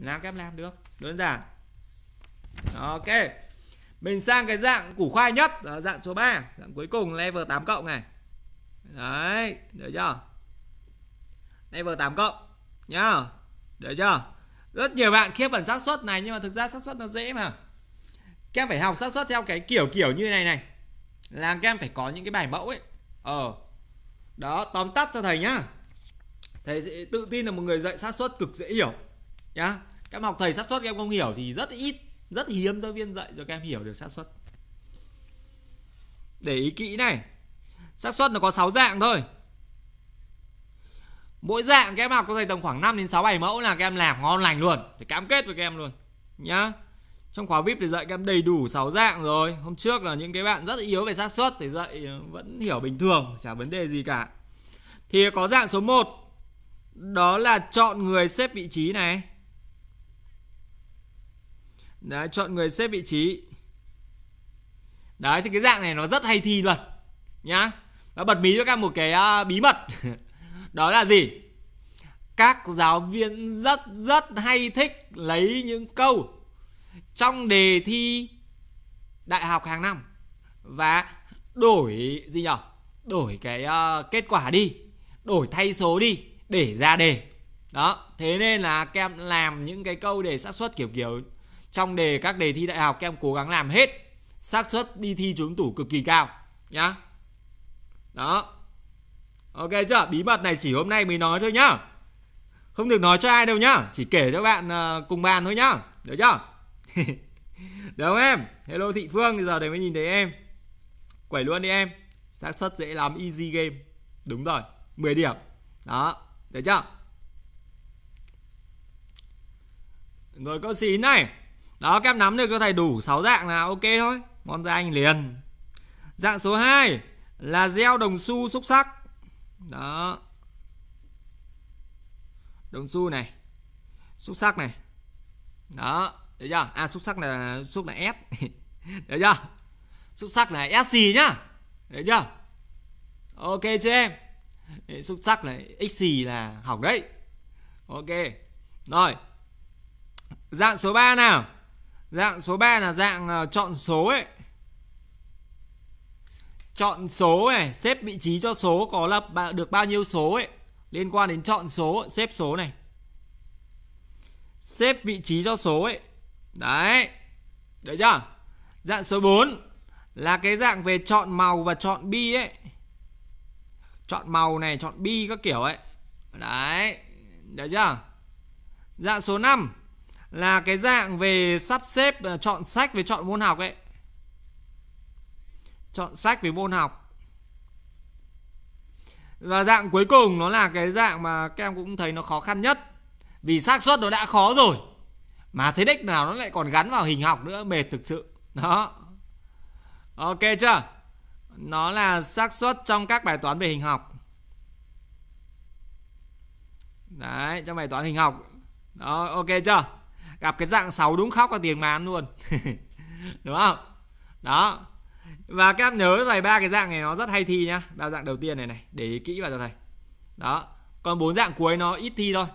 làm kép làm được đơn giản ok mình sang cái dạng củ khoai nhất đó, dạng số 3 dạng cuối cùng level 8 cộng này đấy được chưa level 8 cộng nhá được chưa rất nhiều bạn khiếp phần xác suất này nhưng mà thực ra xác suất nó dễ mà kem phải học xác suất theo cái kiểu kiểu như này này là kem phải có những cái bài mẫu ấy ờ đó tóm tắt cho thầy nhá thầy sẽ tự tin là một người dạy xác suất cực dễ hiểu nhá các em học thầy xác suất các em không hiểu thì rất ít rất hiếm giáo viên dạy cho các em hiểu được xác suất để ý kỹ này xác suất nó có 6 dạng thôi mỗi dạng các em học có thầy tầm khoảng 5 đến 6 bảy mẫu là các em làm ngon lành luôn thì cam kết với các em luôn nhá trong khóa vip thì dạy các em đầy đủ 6 dạng rồi hôm trước là những cái bạn rất yếu về xác suất thì dạy ờ, vẫn hiểu bình thường chả vấn đề gì cả thì có dạng số 1 đó là chọn người xếp vị trí này đấy chọn người xếp vị trí đấy thì cái dạng này nó rất hay thi luôn nhá và bật mí cho các một cái uh, bí mật đó là gì các giáo viên rất rất hay thích lấy những câu trong đề thi đại học hàng năm và đổi gì nhở đổi cái uh, kết quả đi đổi thay số đi để ra đề đó thế nên là các em làm những cái câu để xác suất kiểu kiểu trong đề các đề thi đại học các em cố gắng làm hết xác suất đi thi trúng tủ cực kỳ cao nhá đó ok chưa bí mật này chỉ hôm nay mới nói thôi nhá không được nói cho ai đâu nhá chỉ kể cho bạn ờ, cùng bàn thôi nhá được chưa được không em hello thị phương giờ đấy mới nhìn thấy em quẩy luôn đi em xác suất dễ lắm easy game đúng rồi 10 điểm đó được chưa rồi câu xín này đó các em nắm được cho thầy đủ 6 dạng là ok thôi Ngon ra anh liền Dạng số 2 là gieo đồng xu xúc sắc Đó Đồng xu này Xúc sắc này Đó Được chưa À xúc sắc là xúc là S Được chưa Xúc sắc là gì nhá Được chưa Ok chưa em Xúc sắc là gì là hỏng đấy Ok Rồi Dạng số 3 nào Dạng số 3 là dạng ờ, chọn số ấy. Chọn số này, xếp vị trí cho số có là được bao nhiêu số ấy, liên quan đến chọn số, xếp số này. Xếp vị trí cho số ấy. Đấy. Được chưa? Dạng số 4 là cái dạng về chọn màu và chọn bi ấy. Chọn màu này, chọn bi các kiểu ấy. Đấy. Được chưa? Dạng số 5 là cái dạng về sắp xếp ờ, chọn sách với chọn môn học ấy chọn sách với môn học và dạng cuối cùng nó là cái dạng mà các em cũng thấy nó khó khăn nhất vì xác suất nó đã khó rồi mà thế đích nào nó lại còn gắn vào hình học nữa mệt thực sự đó ok chưa nó là xác suất trong các bài toán về hình học đấy trong bài toán hình học đó ok chưa gặp cái dạng 6 đúng khóc là tiền màn luôn đúng không đó và các em nhớ rồi ba cái dạng này nó rất hay thi nhá ba dạng đầu tiên này này để ý kỹ vào giờ này đó còn bốn dạng cuối nó ít thi thôi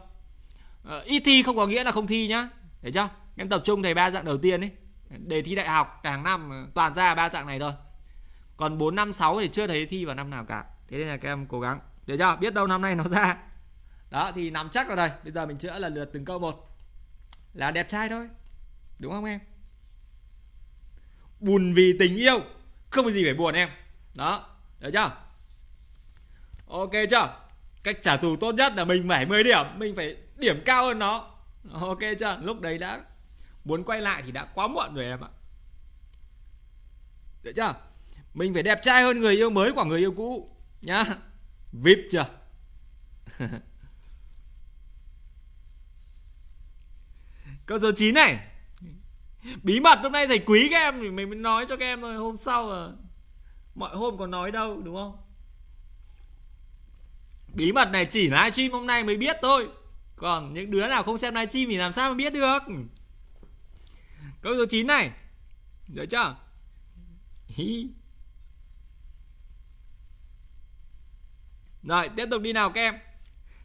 ờ, ít thi không có nghĩa là không thi nhá để chưa em tập trung thầy ba dạng đầu tiên ấy đề thi đại học cả hàng năm ờ, toàn ra ba dạng này thôi còn bốn năm sáu thì chưa thấy thi vào năm nào cả thế nên là các em cố gắng để cho biết đâu năm nay nó ra đó thì nắm chắc rồi đây bây giờ mình chữa là lượt từng câu một là đẹp trai thôi đúng không em buồn vì tình yêu không có gì phải buồn em đó được chưa ok chưa cách trả thù tốt nhất là mình phải 10 điểm mình phải điểm cao hơn nó ok chưa lúc đấy đã muốn quay lại thì đã quá muộn rồi em ạ được chưa mình phải đẹp trai hơn người yêu mới của người yêu cũ nhá vip chưa câu số 9 này bí mật hôm nay thầy quý các em thì mình mới nói cho các em thôi hôm sau là mọi hôm còn nói đâu đúng không bí mật này chỉ livestream hôm nay mới biết thôi còn những đứa nào không xem livestream thì làm sao mà biết được câu số 9 này được chưa Hi. Rồi tiếp tục đi nào các em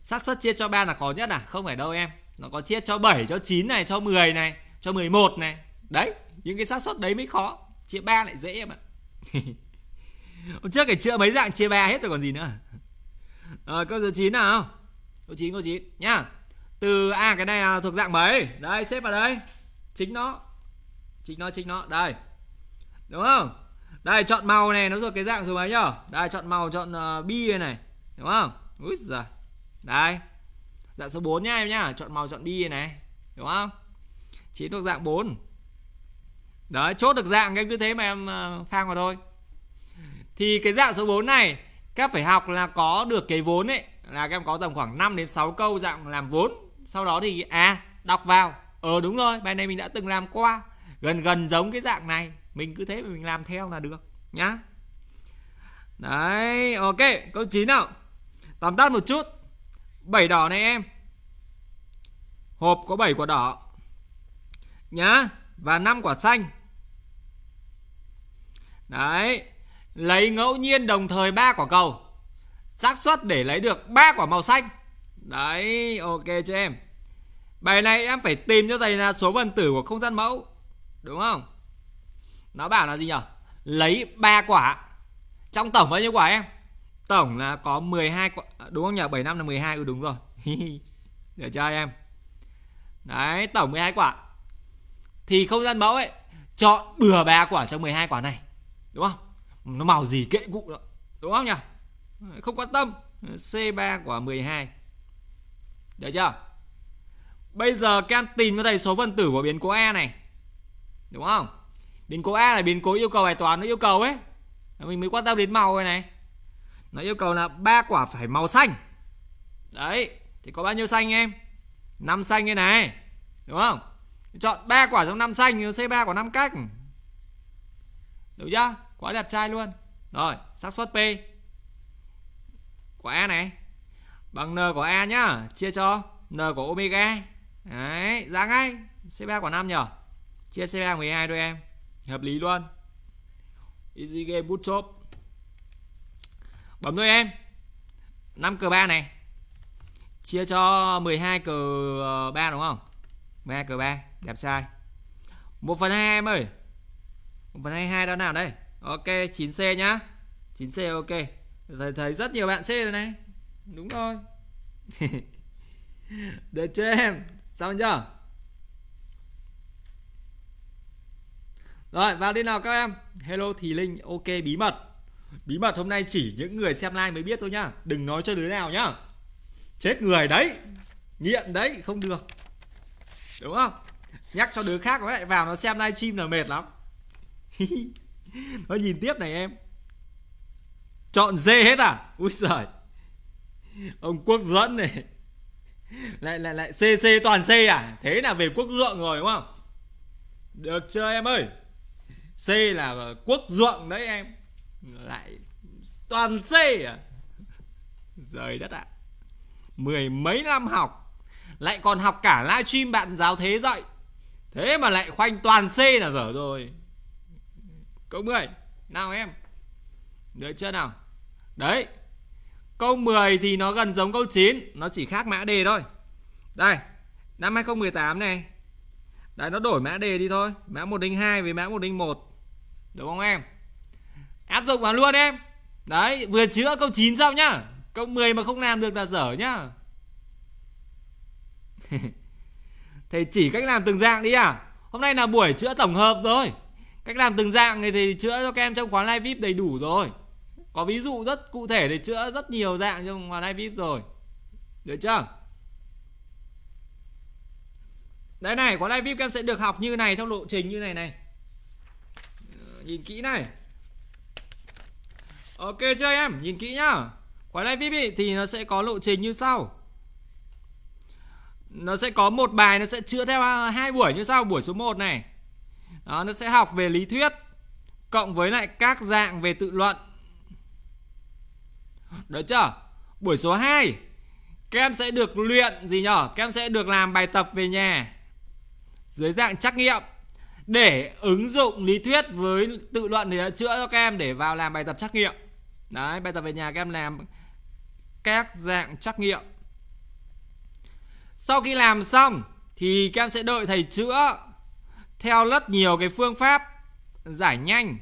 xác suất chia cho ba là khó nhất à không phải đâu em nó có chiết cho 7 cho 9 này cho 10 này cho 11 này đấy những cái xác suất đấy mới khó chia ba lại dễ em ạ hôm trước phải chữa mấy dạng chia ba hết rồi còn gì nữa rồi câu số 9 nào câu 9 câu 9 nhá từ a à, cái này thuộc dạng mấy đây xếp vào đây chính nó chính nó chính nó đây đúng không đây chọn màu này nó thuộc cái dạng số mấy nhở đây chọn màu chọn uh, bi này, đúng không úi giời đây dạng số 4 nhá em nhá chọn màu chọn đi này đúng không chín thuộc dạng 4 đấy chốt được dạng em cứ thế mà em ờ, phang vào thôi thì cái dạng số 4 này các phải học là có được cái vốn ấy là các em có tầm khoảng 5 đến 6 câu dạng làm vốn sau đó thì à đọc vào ờ đúng rồi bài này mình đã từng làm qua gần gần giống cái dạng này mình cứ thế mà mình làm theo là được nhá đấy ok câu 9 nào tóm tắt một chút 7 đỏ này em Hộp có 7 quả đỏ Nhá Và 5 quả xanh Đấy Lấy ngẫu nhiên đồng thời 3 quả cầu xác suất để lấy được 3 quả màu xanh Đấy ok cho em Bài này em phải tìm cho thầy là số phần tử của không gian mẫu Đúng không Nó bảo là gì nhỉ Lấy 3 quả Trong tổng bao nhiêu quả em tổng là có 12 à, đúng không nhỉ 7 năm là 12 ừ đúng rồi để cho em đấy tổng 12 quả thì không gian mẫu ấy chọn bừa ba quả trong 12 quả này đúng không nó màu gì kệ cụ đó đúng không nhỉ không quan tâm C3 quả 12 được chưa bây giờ các em tìm cho thầy số phân tử của biến cố E này đúng không biến cố E là biến cố yêu cầu bài toán nó yêu cầu ấy mình mới quan tâm đến màu này nó yêu cầu là ba quả phải màu xanh đấy thì có bao nhiêu xanh em năm xanh như này đúng không chọn ba quả trong năm xanh thì xây ba quả năm cách đúng chưa quá đẹp trai luôn rồi xác suất p của a này bằng n của a nhá chia cho n của omega đấy ra ngay c ba quả năm nhở chia c ba mười hai thôi em hợp lý luôn easy game bút bootstrap bấm thôi em 5 cờ 3 này chia cho 12 cờ 3 ờ, đúng không 12 cờ 3 đẹp sai 1 phần 2 em ơi 1 phần 22 đó nào đây Ok 9C nhá 9C ok Thầy thấy rất nhiều bạn C rồi này Đúng rồi Được chưa em Xong chưa Rồi vào đi nào các em Hello Thì Linh ok bí mật bí mật hôm nay chỉ những người xem live mới biết thôi nhá đừng nói cho đứa nào nhá chết người đấy nghiện đấy không được đúng không nhắc cho đứa khác nó lại vào nó xem live stream là mệt lắm nó nhìn tiếp này em chọn dê hết à úi giời ông quốc dẫn này lại lại lại cc toàn c à thế là về quốc ruộng rồi đúng không được chưa em ơi c là quốc ruộng đấy em lại toàn C à rời đất ạ à. mười mấy năm học lại còn học cả livestream bạn giáo thế dạy thế mà lại khoanh toàn C là dở rồi câu 10 nào em được chưa nào đấy câu 10 thì nó gần giống câu 9 nó chỉ khác mã đề thôi đây năm 2018 này đấy nó đổi mã đề đi thôi mã 102 với mã 101 đúng không em áp dụng vào luôn em đấy vừa chữa câu 9 xong nhá câu 10 mà không làm được là dở nhá thầy chỉ cách làm từng dạng đi à hôm nay là buổi chữa tổng hợp rồi cách làm từng dạng thì thì chữa cho các em trong khóa live vip đầy đủ rồi có ví dụ rất cụ thể để chữa rất nhiều dạng trong khóa live vip rồi được chưa đây này khóa live vip các em sẽ được học như này theo lộ trình như này này ờ, nhìn kỹ này Ok chưa em? Nhìn kỹ nhá. Quả này quý vị thì nó sẽ có lộ trình như sau. Nó sẽ có một bài nó sẽ chữa theo hai buổi như sau, buổi số 1 này. Đó, nó sẽ học về lý thuyết cộng với lại các dạng về tự luận. Được chưa? Buổi số 2 các em sẽ được luyện gì nhở? Các em sẽ được làm bài tập về nhà dưới dạng trắc nghiệm để ứng dụng lý thuyết với tự luận thì đã chữa cho các em để vào làm bài tập trắc nghiệm đấy bài tập về nhà các em làm các dạng trắc nghiệm sau khi làm xong thì các em sẽ đợi thầy chữa theo rất nhiều cái phương pháp giải nhanh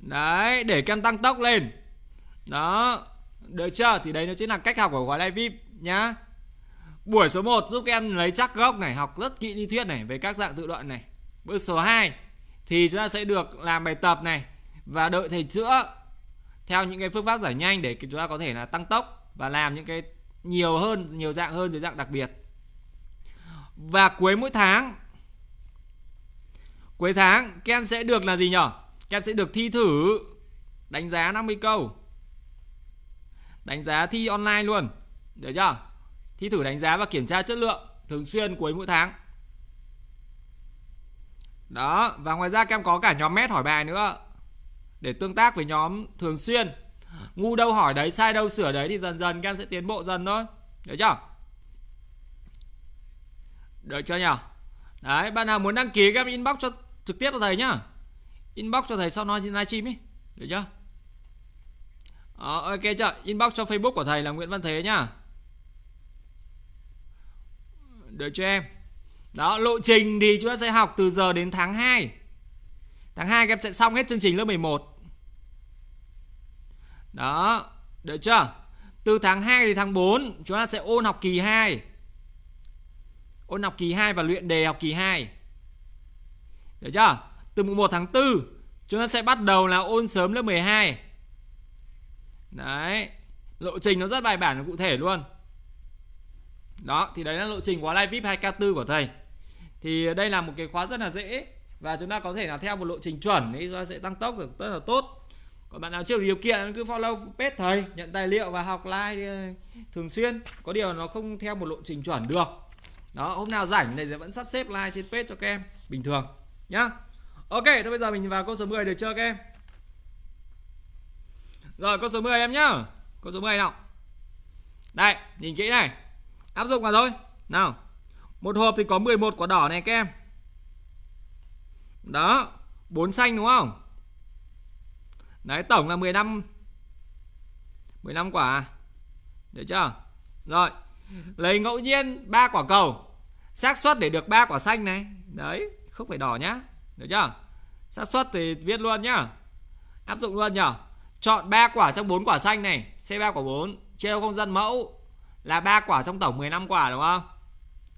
đấy để các em tăng tốc lên đó được chưa thì đấy nó chính là cách học của gói live vip nhá buổi số 1 giúp các em lấy chắc gốc này học rất kỹ lý thuyết này về các dạng tự luận này bước số 2 thì chúng ta sẽ được làm bài tập này và đợi thầy chữa theo những cái phương pháp giải nhanh để chúng ta có thể là tăng tốc và làm những cái nhiều hơn nhiều dạng hơn dưới dạng đặc biệt và cuối mỗi tháng cuối tháng các em sẽ được là gì nhỉ các em sẽ được thi thử đánh giá 50 câu đánh giá thi online luôn được chưa thi thử đánh giá và kiểm tra chất lượng thường xuyên cuối mỗi tháng đó và ngoài ra các em có cả nhóm mét hỏi bài nữa để tương tác với nhóm thường xuyên ngu đâu hỏi đấy sai đâu sửa đấy thì dần dần các em sẽ tiến bộ dần thôi được chưa được chưa nhỉ đấy bạn nào muốn đăng ký các em inbox cho trực tiếp cho thầy nhá inbox cho thầy sau nói trên livestream ấy được chưa Đó, ờ, ok chưa inbox cho facebook của thầy là nguyễn văn thế nhá được cho em đó lộ trình thì chúng ta sẽ học từ giờ đến tháng 2 Tháng 2 các em sẽ xong hết chương trình lớp 11. Đó, được chưa? Từ tháng 2 đến tháng 4 chúng ta sẽ ôn học kỳ 2. Ôn học kỳ 2 và luyện đề học kỳ 2. Được chưa? Từ mùng 1 tháng 4 chúng ta sẽ bắt đầu là ôn sớm lớp 12. Đấy, lộ trình nó rất bài bản và cụ thể luôn. Đó, thì đấy là lộ trình của live VIP 2K4 của thầy. Thì đây là một cái khóa rất là dễ và chúng ta có thể là theo một lộ trình chuẩn thì chúng ta sẽ tăng tốc được rất là tốt còn bạn nào chưa đủ điều kiện cứ follow page thầy nhận tài liệu và học live ờ, thường xuyên có điều nó không theo một lộ trình chuẩn được đó hôm nào rảnh này sẽ vẫn sắp xếp live trên page cho các em bình thường nhá ok thôi bây giờ mình vào câu số 10 được chưa các em rồi câu số 10 em nhá câu số 10 nào đây nhìn kỹ này áp dụng vào thôi nào một hộp thì có 11 quả đỏ này các em đó, 4 xanh đúng không? Đấy, tổng là 15 15 quả. Được chưa? Rồi. Lấy ngẫu nhiên ba quả cầu. xác suất để được ba quả xanh này. Đấy, không phải đỏ nhá. Được chưa? xác suất thì viết luôn nhá. Áp dụng luôn nhỉ. Chọn 3 quả trong 4 quả xanh này, C3 quả 4, chia theo công dân mẫu là 3 quả trong tổng 15 quả đúng không?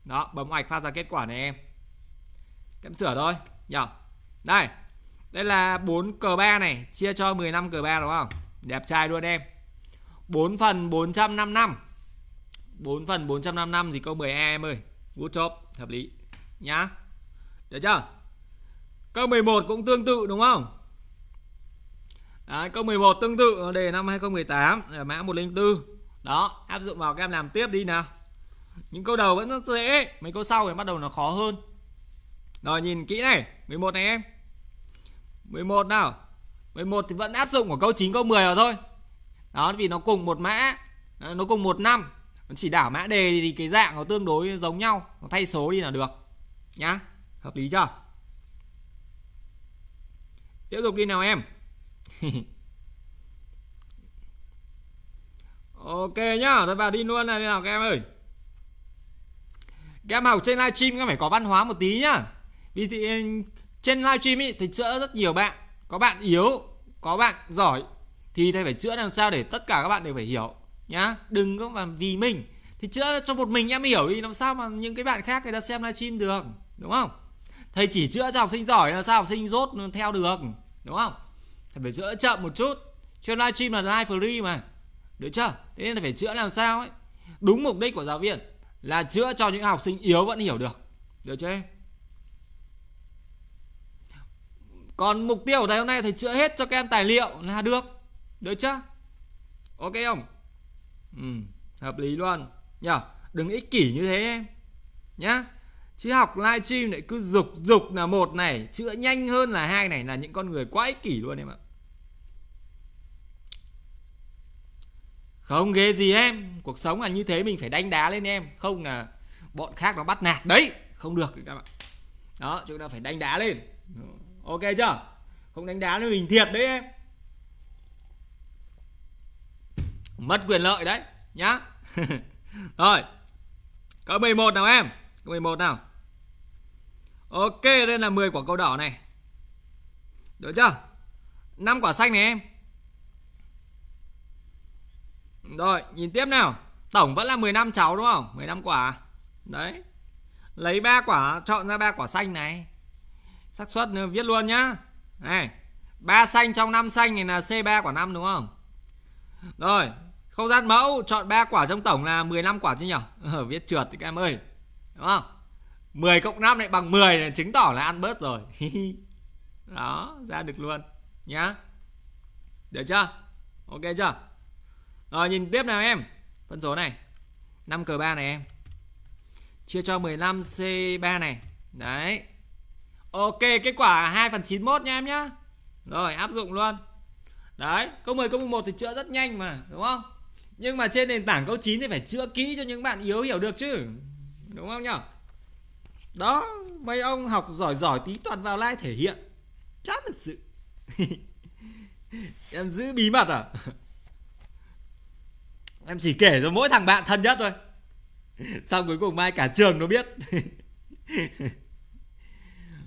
Đó, bấm hoạch phát ra kết quả này em. Em sửa thôi nhỉ. Đây Đây là 4 cờ 3 này Chia cho 15 cờ 3 đúng không Đẹp trai luôn em 4 phần 455 4 phần 455 thì câu 10A em ơi Good job Hợp lý Nhá Được chưa Câu 11 cũng tương tự đúng không Đấy, câu 11 tương tự đề năm 2018 là mã 104 đó áp dụng vào các em làm tiếp đi nào những câu đầu vẫn rất dễ mấy câu sau thì bắt đầu nó khó hơn rồi nhìn kỹ này 11 này em 11 nào 11 thì vẫn áp dụng của câu 9 câu 10 rồi thôi đó vì nó cùng một mã nó cùng một năm nó chỉ đảo mã đề thì cái dạng nó tương đối giống nhau nó thay số đi là được nhá hợp lý chưa tiếp tục đi nào em ok nhá tôi vào đi luôn này nào các em ơi các em học trên livestream các em phải có văn hóa một tí nhá vì thì trên livestream ý thì chữa rất nhiều bạn có bạn yếu có bạn giỏi thì thầy phải chữa làm sao để tất cả các bạn đều phải hiểu nhá đừng có mà vì mình thì chữa cho một mình em hiểu đi làm sao mà những cái bạn khác người ta xem livestream được đúng không thầy chỉ chữa cho học sinh giỏi là sao học sinh rốt theo được đúng không thầy phải chữa chậm một chút cho livestream là live free mà được chưa thế nên là phải chữa làm sao ấy đúng mục đích của giáo viên là chữa cho những học sinh yếu vẫn hiểu được được chưa còn mục tiêu của thầy hôm nay thầy chữa hết cho các em tài liệu là được được chưa ok không ừ, hợp lý luôn nhá đừng ích kỷ như thế em nhá chứ học live stream lại cứ dục dục là một này chữa nhanh hơn là hai này là những con người quá ích kỷ luôn em ạ không ghê gì em cuộc sống là như thế mình phải đánh đá lên em không là bọn khác nó bắt nạt đấy không được các bạn đó chúng ta phải đánh đá lên ok chưa không đánh đá nữa mình thiệt đấy em mất quyền lợi đấy nhá rồi có 11 nào em có 11 nào ok đây là 10 quả câu đỏ này được chưa 5 quả xanh này em rồi nhìn tiếp nào tổng vẫn là 15 cháu đúng không 15 quả đấy lấy ba quả chọn ra ba quả xanh này xác suất ừ, viết luôn nhá này ba xanh trong năm xanh thì là C3 quả năm đúng không rồi không gian mẫu chọn 3 quả trong tổng là 15 quả chứ nhỉ ờ, viết trượt thì các em ơi đúng không 10 cộng 5 lại bằng 10 là chứng tỏ là ăn bớt rồi đó ra được luôn nhá được chưa ok chưa rồi nhìn tiếp nào em phân số này 5 cờ 3 này em chia cho 15 C3 này đấy Ok kết quả 2 phần 91 nha em nhá Rồi áp dụng luôn Đấy câu 10 câu 11 thì chữa rất nhanh mà đúng không Nhưng mà trên nền tảng câu 9 thì phải chữa kỹ cho những bạn yếu hiểu được chứ Đúng không nhở Đó mấy ông học giỏi giỏi tí toàn vào like thể hiện Chát thật sự Em giữ bí mật à Em chỉ kể cho mỗi thằng bạn thân nhất thôi Xong cuối cùng mai cả trường nó biết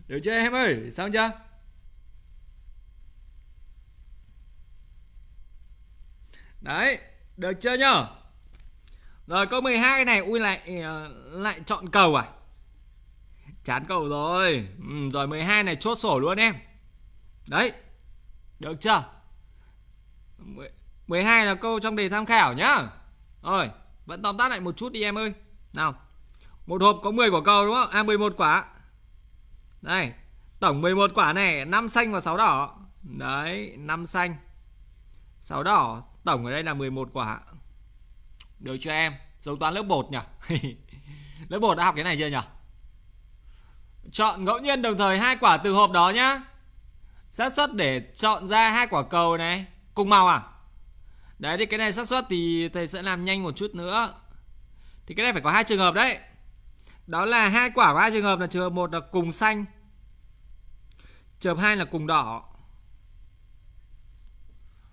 được chưa em ơi Xong chưa Đấy Được chưa nhá Rồi câu 12 này Ui lại ờ, lại chọn cầu à Chán cầu rồi ừ, Rồi 12 này chốt sổ luôn em Đấy Được chưa 12 là câu trong đề tham khảo nhá Rồi Vẫn tóm tắt lại một chút đi em ơi Nào Một hộp có 10 quả cầu đúng không? À 11 quả đây, tổng 11 quả này 5 xanh và 6 đỏ. Đấy, 5 xanh. 6 đỏ, tổng ở đây là 11 quả. Được chưa em? Giống toán lớp bột nhỉ? lớp bột đã học cái này chưa nhỉ? Chọn ngẫu nhiên đồng thời hai quả từ hộp đó nhá. xác suất để chọn ra hai quả cầu này cùng màu à? Đấy thì cái này xác suất thì thầy sẽ làm nhanh một chút nữa. Thì cái này phải có hai trường hợp đấy. Đó là hai quả của hai trường hợp là trường hợp một là cùng xanh chợp hai là cùng đỏ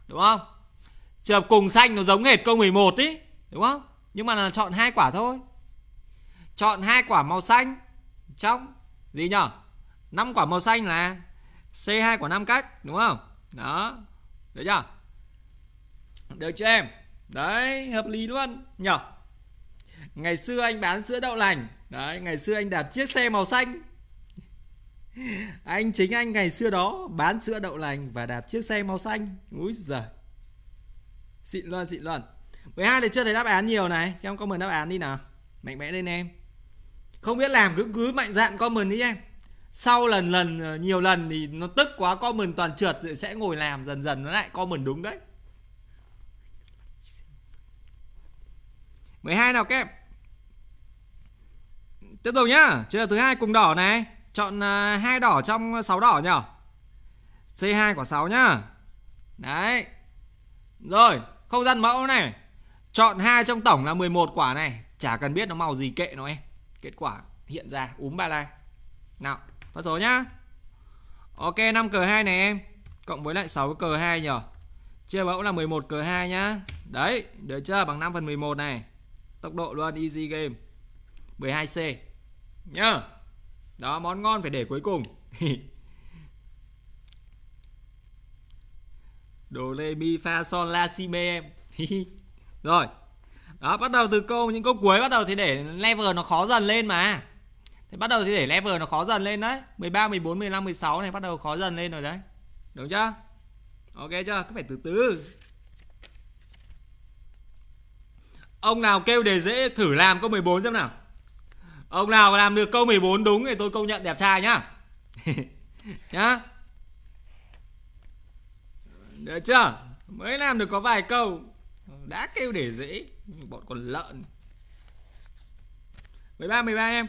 đúng không chợp cùng xanh nó giống hệt câu 11 ý đúng không nhưng mà là chọn hai quả thôi chọn hai quả màu xanh trong gì nhở năm quả màu xanh là C2 quả năm cách đúng không đó được chưa được chưa em đấy hợp lý luôn nhở ngày xưa anh bán sữa đậu lành đấy ngày xưa anh đạp chiếc xe màu xanh anh chính anh ngày xưa đó bán sữa đậu lành và đạp chiếc xe màu xanh úi giời xịn luôn xịn luôn 12 thì chưa thấy đáp án nhiều này các em comment đáp án đi nào mạnh mẽ lên em không biết làm cứ cứ mạnh dạn comment đi em sau lần lần ờ, nhiều lần thì nó tức quá comment toàn trượt rồi sẽ ngồi làm dần dần nó lại comment đúng đấy 12 nào các tiếp tục nhá chơi là thứ hai cùng đỏ này Chọn à, hai đỏ trong 6 đỏ nhỉ? C2 của 6 nhá. Đấy. Rồi, không gian mẫu này. Chọn hai trong tổng là 11 quả này, chả cần biết nó màu gì kệ nó em. Kết quả hiện ra úm ba la. Nào, phát số nhá. Ok, 5 cờ 2 này em, cộng với lại 6 cờ 2 nhỉ. Chia mẫu là 11 cờ 2 nhá. Đấy, được chưa? Bằng 5 phần 11 này. Tốc độ luôn easy game. 12C. Nhá. Yeah đó món ngon phải để cuối cùng đồ lê mi fa son la si mê em rồi đó bắt đầu từ câu những câu cuối bắt đầu thì để level nó khó dần lên mà thì bắt đầu thì để level nó khó dần lên đấy 13 14 15 16 này bắt đầu khó dần lên rồi đấy đúng chưa ok chưa cứ phải từ từ ông nào kêu đề dễ thử làm câu 14 xem nào Ông nào làm được câu 14 đúng thì tôi công nhận đẹp trai nhá. nhá. Được chưa? Mới làm được có vài câu đã kêu để dễ bọn còn lợn. 13 13 em.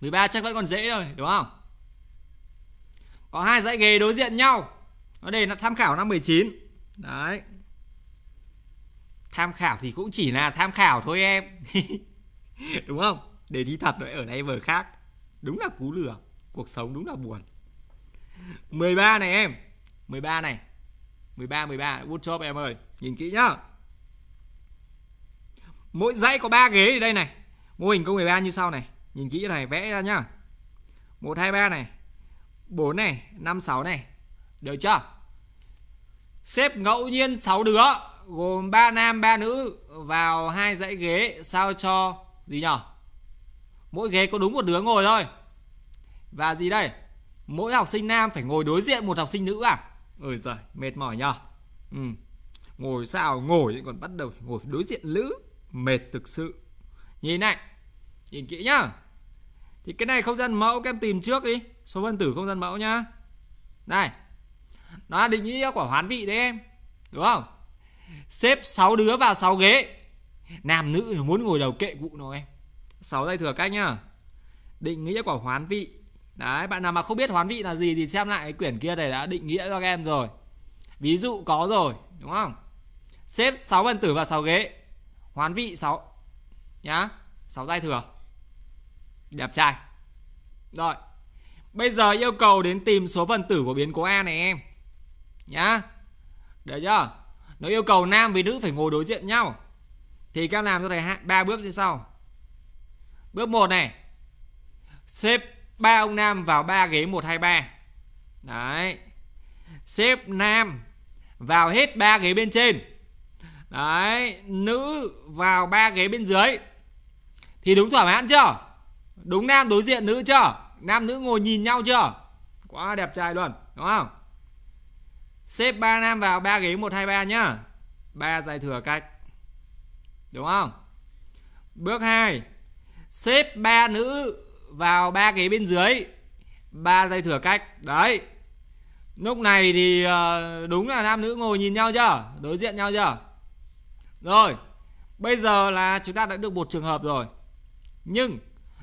13 chắc vẫn còn dễ rồi, đúng không? Có hai dãy ghế đối diện nhau. Nó đề là tham khảo năm 19. Đấy tham khảo thì cũng chỉ là tham khảo thôi em đúng không đề thi thật lại ở đây vở khác đúng là cú lừa cuộc sống đúng là buồn 13 này em 13 này 13 13 workshop em ơi nhìn kỹ nhá mỗi dãy có 3 ghế ở đây này mô hình câu 13 như sau này nhìn kỹ này vẽ ra nhá 1 2 3 này 4 này 5 6 này được chưa xếp ngẫu nhiên 6 đứa gồm 3 nam 3 nữ vào hai dãy ghế sao cho gì nhỉ? Mỗi ghế có đúng một đứa ngồi thôi. Và gì đây? Mỗi học sinh nam phải ngồi đối diện một học sinh nữ à? Ôi giời, mệt mỏi nhỉ. Ừ. Ngồi sao ngồi còn bắt đầu ngồi đối diện nữ, mệt thực sự. Nhìn này. Nhìn kỹ nhá. Thì cái này không gian mẫu các em tìm trước đi, số phân tử không gian mẫu nhá. Này. Nó là định nghĩa của hoán vị đấy em. Đúng không? xếp 6 đứa vào 6 ghế nam nữ muốn ngồi đầu kệ cụ nó em 6 giây thừa cách nhá định nghĩa của hoán vị đấy bạn nào mà không biết hoán vị là gì thì xem lại cái quyển kia này đã định nghĩa cho các em rồi ví dụ có rồi đúng không xếp 6 phần tử vào 6 ghế hoán vị 6 nhá 6 giây thừa đẹp trai rồi bây giờ yêu cầu đến tìm số phần tử của biến cố a này em nhá được chưa nó yêu cầu nam với nữ phải ngồi đối diện nhau thì các em làm cho thầy ba bước như sau bước 1 này xếp ba ông nam vào ba ghế 123 đấy xếp nam vào hết ba ghế bên trên đấy nữ vào ba ghế bên dưới thì đúng thỏa mãn chưa đúng nam đối diện nữ chưa nam nữ ngồi nhìn nhau chưa quá đẹp trai luôn đúng không xếp 3 nam vào 3 ghế 1 2 3 nhá. 3 giải thừa cách. Đúng không? Bước 2. Xếp 3 nữ vào 3 ghế bên dưới. 3 giải thừa cách. Đấy. Lúc này thì ờ, đúng là nam nữ ngồi nhìn nhau chưa? Đối diện nhau chưa? Rồi. Bây giờ là chúng ta đã được một trường hợp rồi. Nhưng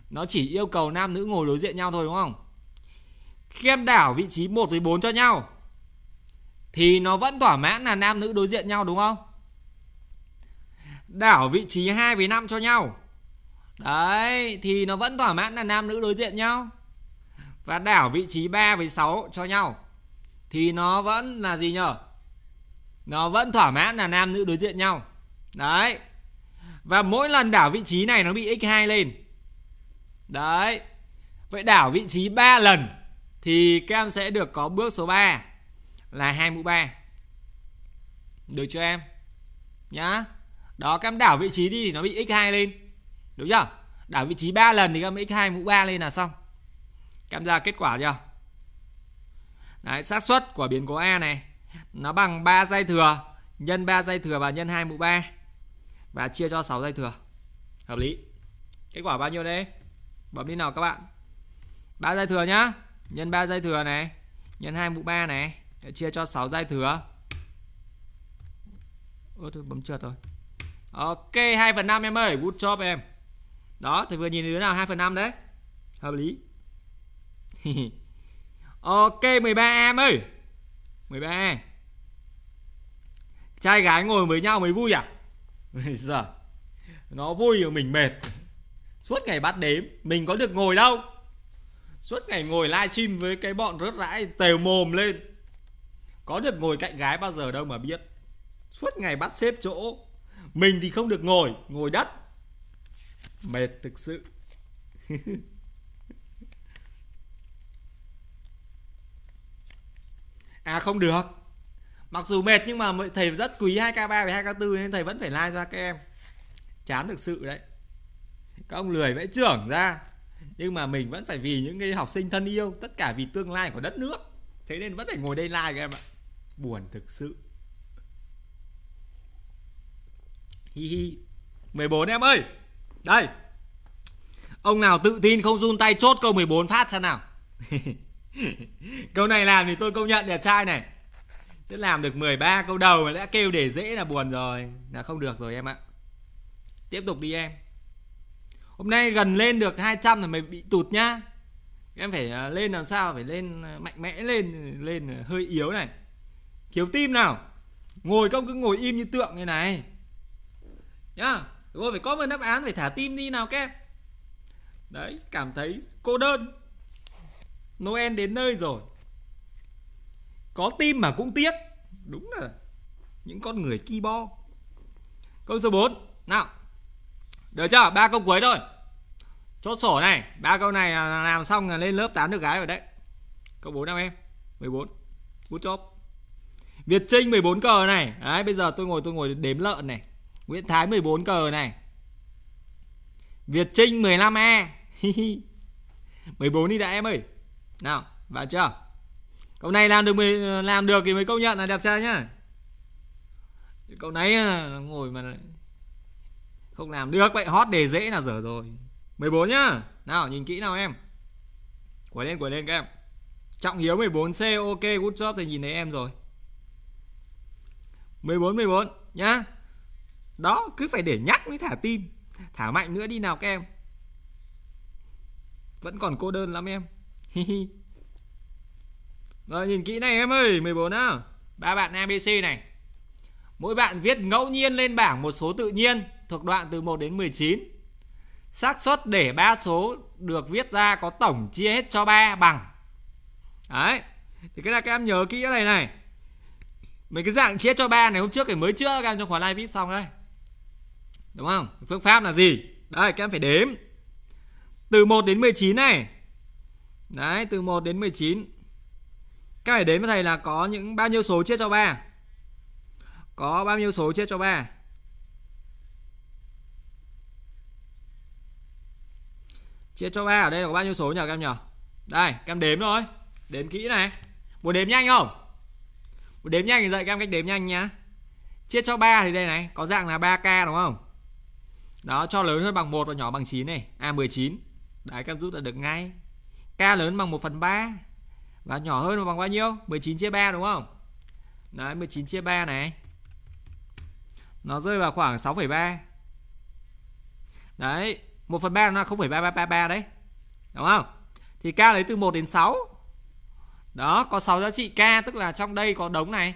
nó chỉ yêu cầu nam nữ ngồi đối diện nhau thôi đúng không? Khiêm đảo vị trí 1 với 4 cho nhau thì nó vẫn thỏa mãn là nam nữ đối diện nhau đúng không? Đảo vị trí 2 với 5 cho nhau. Đấy, thì nó vẫn thỏa mãn là nam nữ đối diện nhau. Và đảo vị trí 3 với 6 cho nhau. Thì nó vẫn là gì nhở? Nó vẫn thỏa mãn là nam nữ đối diện nhau. Đấy. Và mỗi lần đảo vị trí này nó bị x2 lên. Đấy. Vậy đảo vị trí 3 lần thì các em sẽ được có bước số 3 là 2 mũ 3 được chưa em nhá đó các em đảo vị trí đi thì nó bị x2 lên đúng chưa đảo vị trí 3 lần thì các em x2 mũ 3 lên là xong các em ra kết quả chưa Đấy, xác suất của biến cố A này nó bằng 3 dây thừa nhân 3 dây thừa và nhân 2 mũ 3 và chia cho 6 dây thừa. Hợp lý. Kết quả bao nhiêu đấy? Bấm đi nào các bạn. 3 dây thừa nhá, nhân 3 dây thừa này, nhân 2 mũ 3 này chia cho 6 dây thừa ơ tôi bấm trượt rồi ok 2 phần 5 em ơi good job em đó thì vừa nhìn đứa nào 2 phần 5 đấy hợp lý ok 13 em ơi 13 em trai gái ngồi với nhau mới vui à giờ nó vui rồi mình mệt suốt ngày bắt đếm mình có được ngồi đâu suốt ngày ngồi livestream với cái bọn rớt rãi tều mồm lên có được ngồi cạnh gái bao giờ đâu mà biết Suốt ngày bắt xếp chỗ Mình thì không được ngồi Ngồi đất Mệt thực sự À không được Mặc dù mệt nhưng mà thầy rất quý 2k3 và 2k4 nên thầy vẫn phải like ra các em Chán thực sự đấy Các ông lười vẽ trưởng ra Nhưng mà mình vẫn phải vì những cái học sinh thân yêu Tất cả vì tương lai của đất nước Thế nên vẫn phải ngồi đây like các em ạ buồn thực sự hi hi 14 em ơi đây ông nào tự tin không run tay chốt câu 14 phát xem nào câu này làm thì tôi công nhận đẹp trai này chứ làm được 13 câu đầu mà đã kêu để dễ là buồn rồi là không được rồi em ạ tiếp tục đi em hôm nay gần lên được 200 là mày bị tụt nhá em phải ờ, lên làm sao phải lên ờ, mạnh mẽ lên lên ờ, hơi yếu này kiểu tim nào ngồi không cứ ngồi im như tượng như này nhá rồi phải có một đáp án phải thả tim đi nào các đấy cảm thấy cô đơn noel đến nơi rồi có tim mà cũng tiếc đúng là những con người ki bo câu số 4 nào được chưa ba câu cuối thôi chốt sổ này ba câu này làm xong là lên lớp 8 được gái rồi đấy câu bốn nào em 14 bút chốt Việt Trinh 14 cờ này. Đấy bây giờ tôi ngồi tôi ngồi đếm lợn này. Nguyễn Thái 14 cờ này. Việt Trinh 15 e. 14 đi đã em ơi. Nào, vào chưa? Câu này làm được 10, làm được thì mới công nhận là đẹp trai nhá. Câu này à, ngồi mà không làm được vậy hot đề dễ là dở rồi. 14 nhá. Nào nhìn kỹ nào em. Quẩy lên quẩy lên các em. Trọng Hiếu 14C ok good job thì nhìn thấy em rồi. 14 14 nhá. Đó, cứ phải để nhắc mới thả tim. Thả mạnh nữa đi nào các em. Vẫn còn cô đơn lắm em. Rồi nhìn kỹ này em ơi, 14 á. Ba bạn ABC này. Mỗi bạn viết ngẫu nhiên lên bảng một số tự nhiên thuộc đoạn từ 1 đến 19. xác suất để ba số được viết ra có tổng chia hết cho 3 bằng. Đấy. Thì cái là các em nhớ kỹ cái này này mình cái dạng chia cho ba này hôm trước thì mới chữa các em trong khóa live vip xong đấy. Đúng không? Phương pháp là gì? Đây các em phải đếm. Từ 1 đến 19 này. Đấy, từ 1 đến 19. Các phải đếm với thầy là có những bao nhiêu số chia cho ba, Có bao nhiêu số chia cho ba, Chia cho ba ở đây là có bao nhiêu số nhỉ các em nhỉ? Đây, các em đếm rồi. Đếm kỹ này. Muốn đếm nhanh không? đếm nhanh thì dạy các em cách đếm nhanh nhá chia cho 3 thì đây này có dạng là 3k đúng không đó cho lớn hơn bằng 1 và nhỏ bằng 9 này a à 19 đấy các em rút ra được ngay k lớn bằng 1 phần 3 và nhỏ hơn bằng bao nhiêu 19 chia 3 đúng không đấy 19 chia 3 này nó rơi vào khoảng 6,3 đấy 1 phần 3 nó là 0,3333 đấy đúng không thì k lấy từ 1 đến 6 đó có 6 giá trị k tức là trong đây có đống này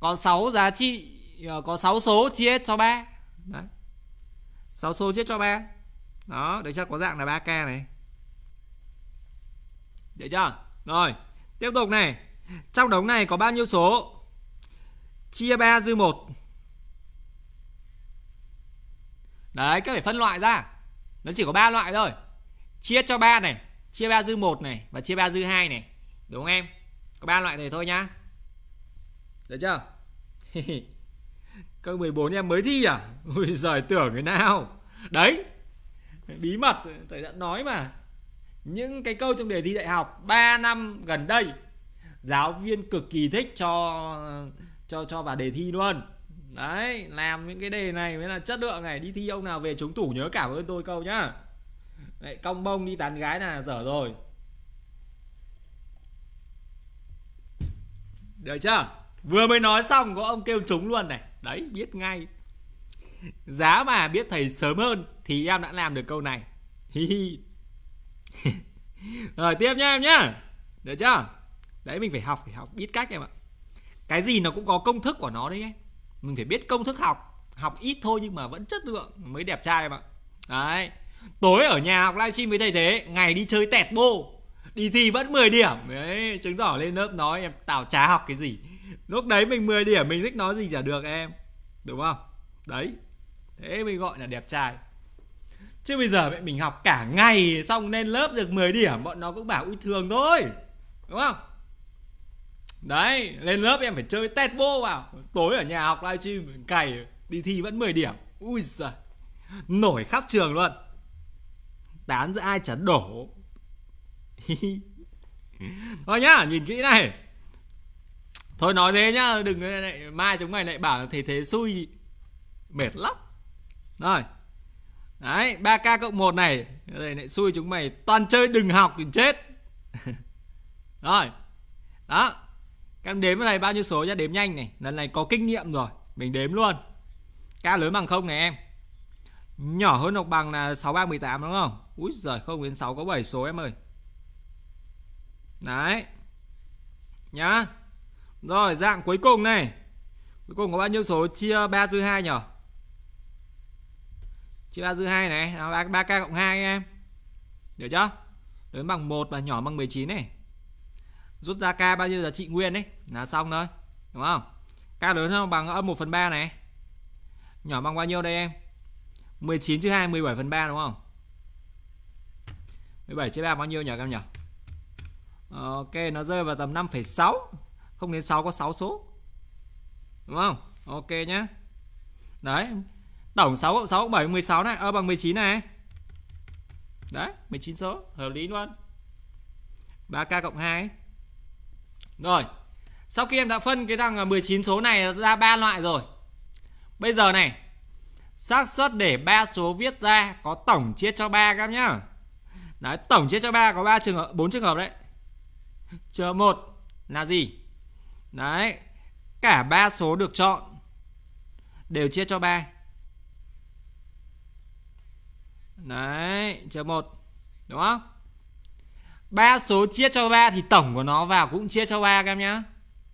có 6 giá trị ờ, có 6 số chia hết cho 3 đấy 6 số chia cho 3 đó được chưa có dạng là 3k này được chưa rồi tiếp tục này trong đống này có bao nhiêu số chia 3 dư 1 đấy các phải phân loại ra nó chỉ có 3 loại thôi chia cho 3 này chia 3 dư 1 này và chia 3 dư 2 này đúng không em có ba loại này thôi nhá được chưa Câu 14 em mới thi à? Ui giời tưởng thế nào Đấy Bí mật thầy đã nói mà Những cái câu trong đề thi đại học 3 năm gần đây Giáo viên cực kỳ thích cho Cho cho vào đề thi luôn Đấy Làm những cái đề này mới là chất lượng này Đi thi ông nào về chúng thủ nhớ cảm ơn tôi câu nhá Lại cong bông đi tán gái là dở rồi Được chưa? Vừa mới nói xong có ông kêu trúng luôn này. Đấy, biết ngay. Giá mà biết thầy sớm hơn thì em đã làm được câu này. Hi hi. Rồi tiếp nha em nhá. Được chưa? Đấy mình phải học phải học biết cách em ạ. Cái gì nó cũng có công thức của nó đấy em. Mình phải biết công thức học. Học ít thôi nhưng mà vẫn chất lượng mới đẹp trai em ạ. Đấy. Tối ở nhà học livestream với thầy thế, ngày đi chơi tẹt bô đi thi vẫn 10 điểm đấy chứng tỏ lên lớp nói em tào trá học cái gì lúc đấy mình 10 điểm mình thích nói gì chả được em đúng không đấy thế mình gọi là đẹp trai chứ bây giờ mẹ mình học cả ngày xong lên lớp được 10 điểm bọn nó cũng bảo ui thường thôi đúng không đấy lên lớp em phải chơi tét vô vào tối ở nhà học livestream cày đi thi vẫn 10 điểm ui giời nổi khắp trường luôn tán giữa ai chả đổ thôi nhá nhìn kỹ này thôi nói thế nhá đừng lại, mai chúng mày lại bảo là thầy thế xui mệt lắm rồi đấy 3k cộng một này đây lại xui chúng mày toàn chơi đừng học thì chết rồi đó các em đếm cái này bao nhiêu số nhá đếm nhanh này lần này có kinh nghiệm rồi mình đếm luôn k lớn bằng không này em nhỏ hơn hoặc bằng là sáu ba mười tám đúng không? Úi giời không đến sáu có 7 số em ơi đấy nhá rồi dạng cuối cùng này cuối cùng có bao nhiêu số chia 3 dư 2 nhỉ chia 3 dư 2 này 3, k cộng 2 anh em được chưa lớn bằng 1 và nhỏ bằng 19 này rút ra k bao nhiêu giá trị nguyên đấy là xong thôi đúng không k lớn hơn bằng âm 1 phần 3 này nhỏ bằng bao nhiêu đây em 19 chứ 2 17 phần 3 đúng không 17 chia 3 bao nhiêu nhỉ các em nhỉ Ok nó rơi vào tầm 5,6 Không đến 6 có 6 số Đúng không Ok nhá Đấy Tổng 6 cộng 6 cộng 7 16 này Ơ bằng 19 này Đấy 19 số Hợp lý luôn 3k cộng 2 Rồi Sau khi em đã phân cái thằng 19 số này ra ba loại rồi Bây giờ này xác suất để ba số viết ra có tổng chia cho ba các nhá. Đấy, tổng chia cho ba có ba trường hợp, 4 trường hợp đấy chờ 1 là gì? Đấy, cả ba số được chọn đều chia cho 3. Đấy, chờ 1. Đúng không? ba số chia cho 3 thì tổng của nó vào cũng chia cho 3 các em nhá.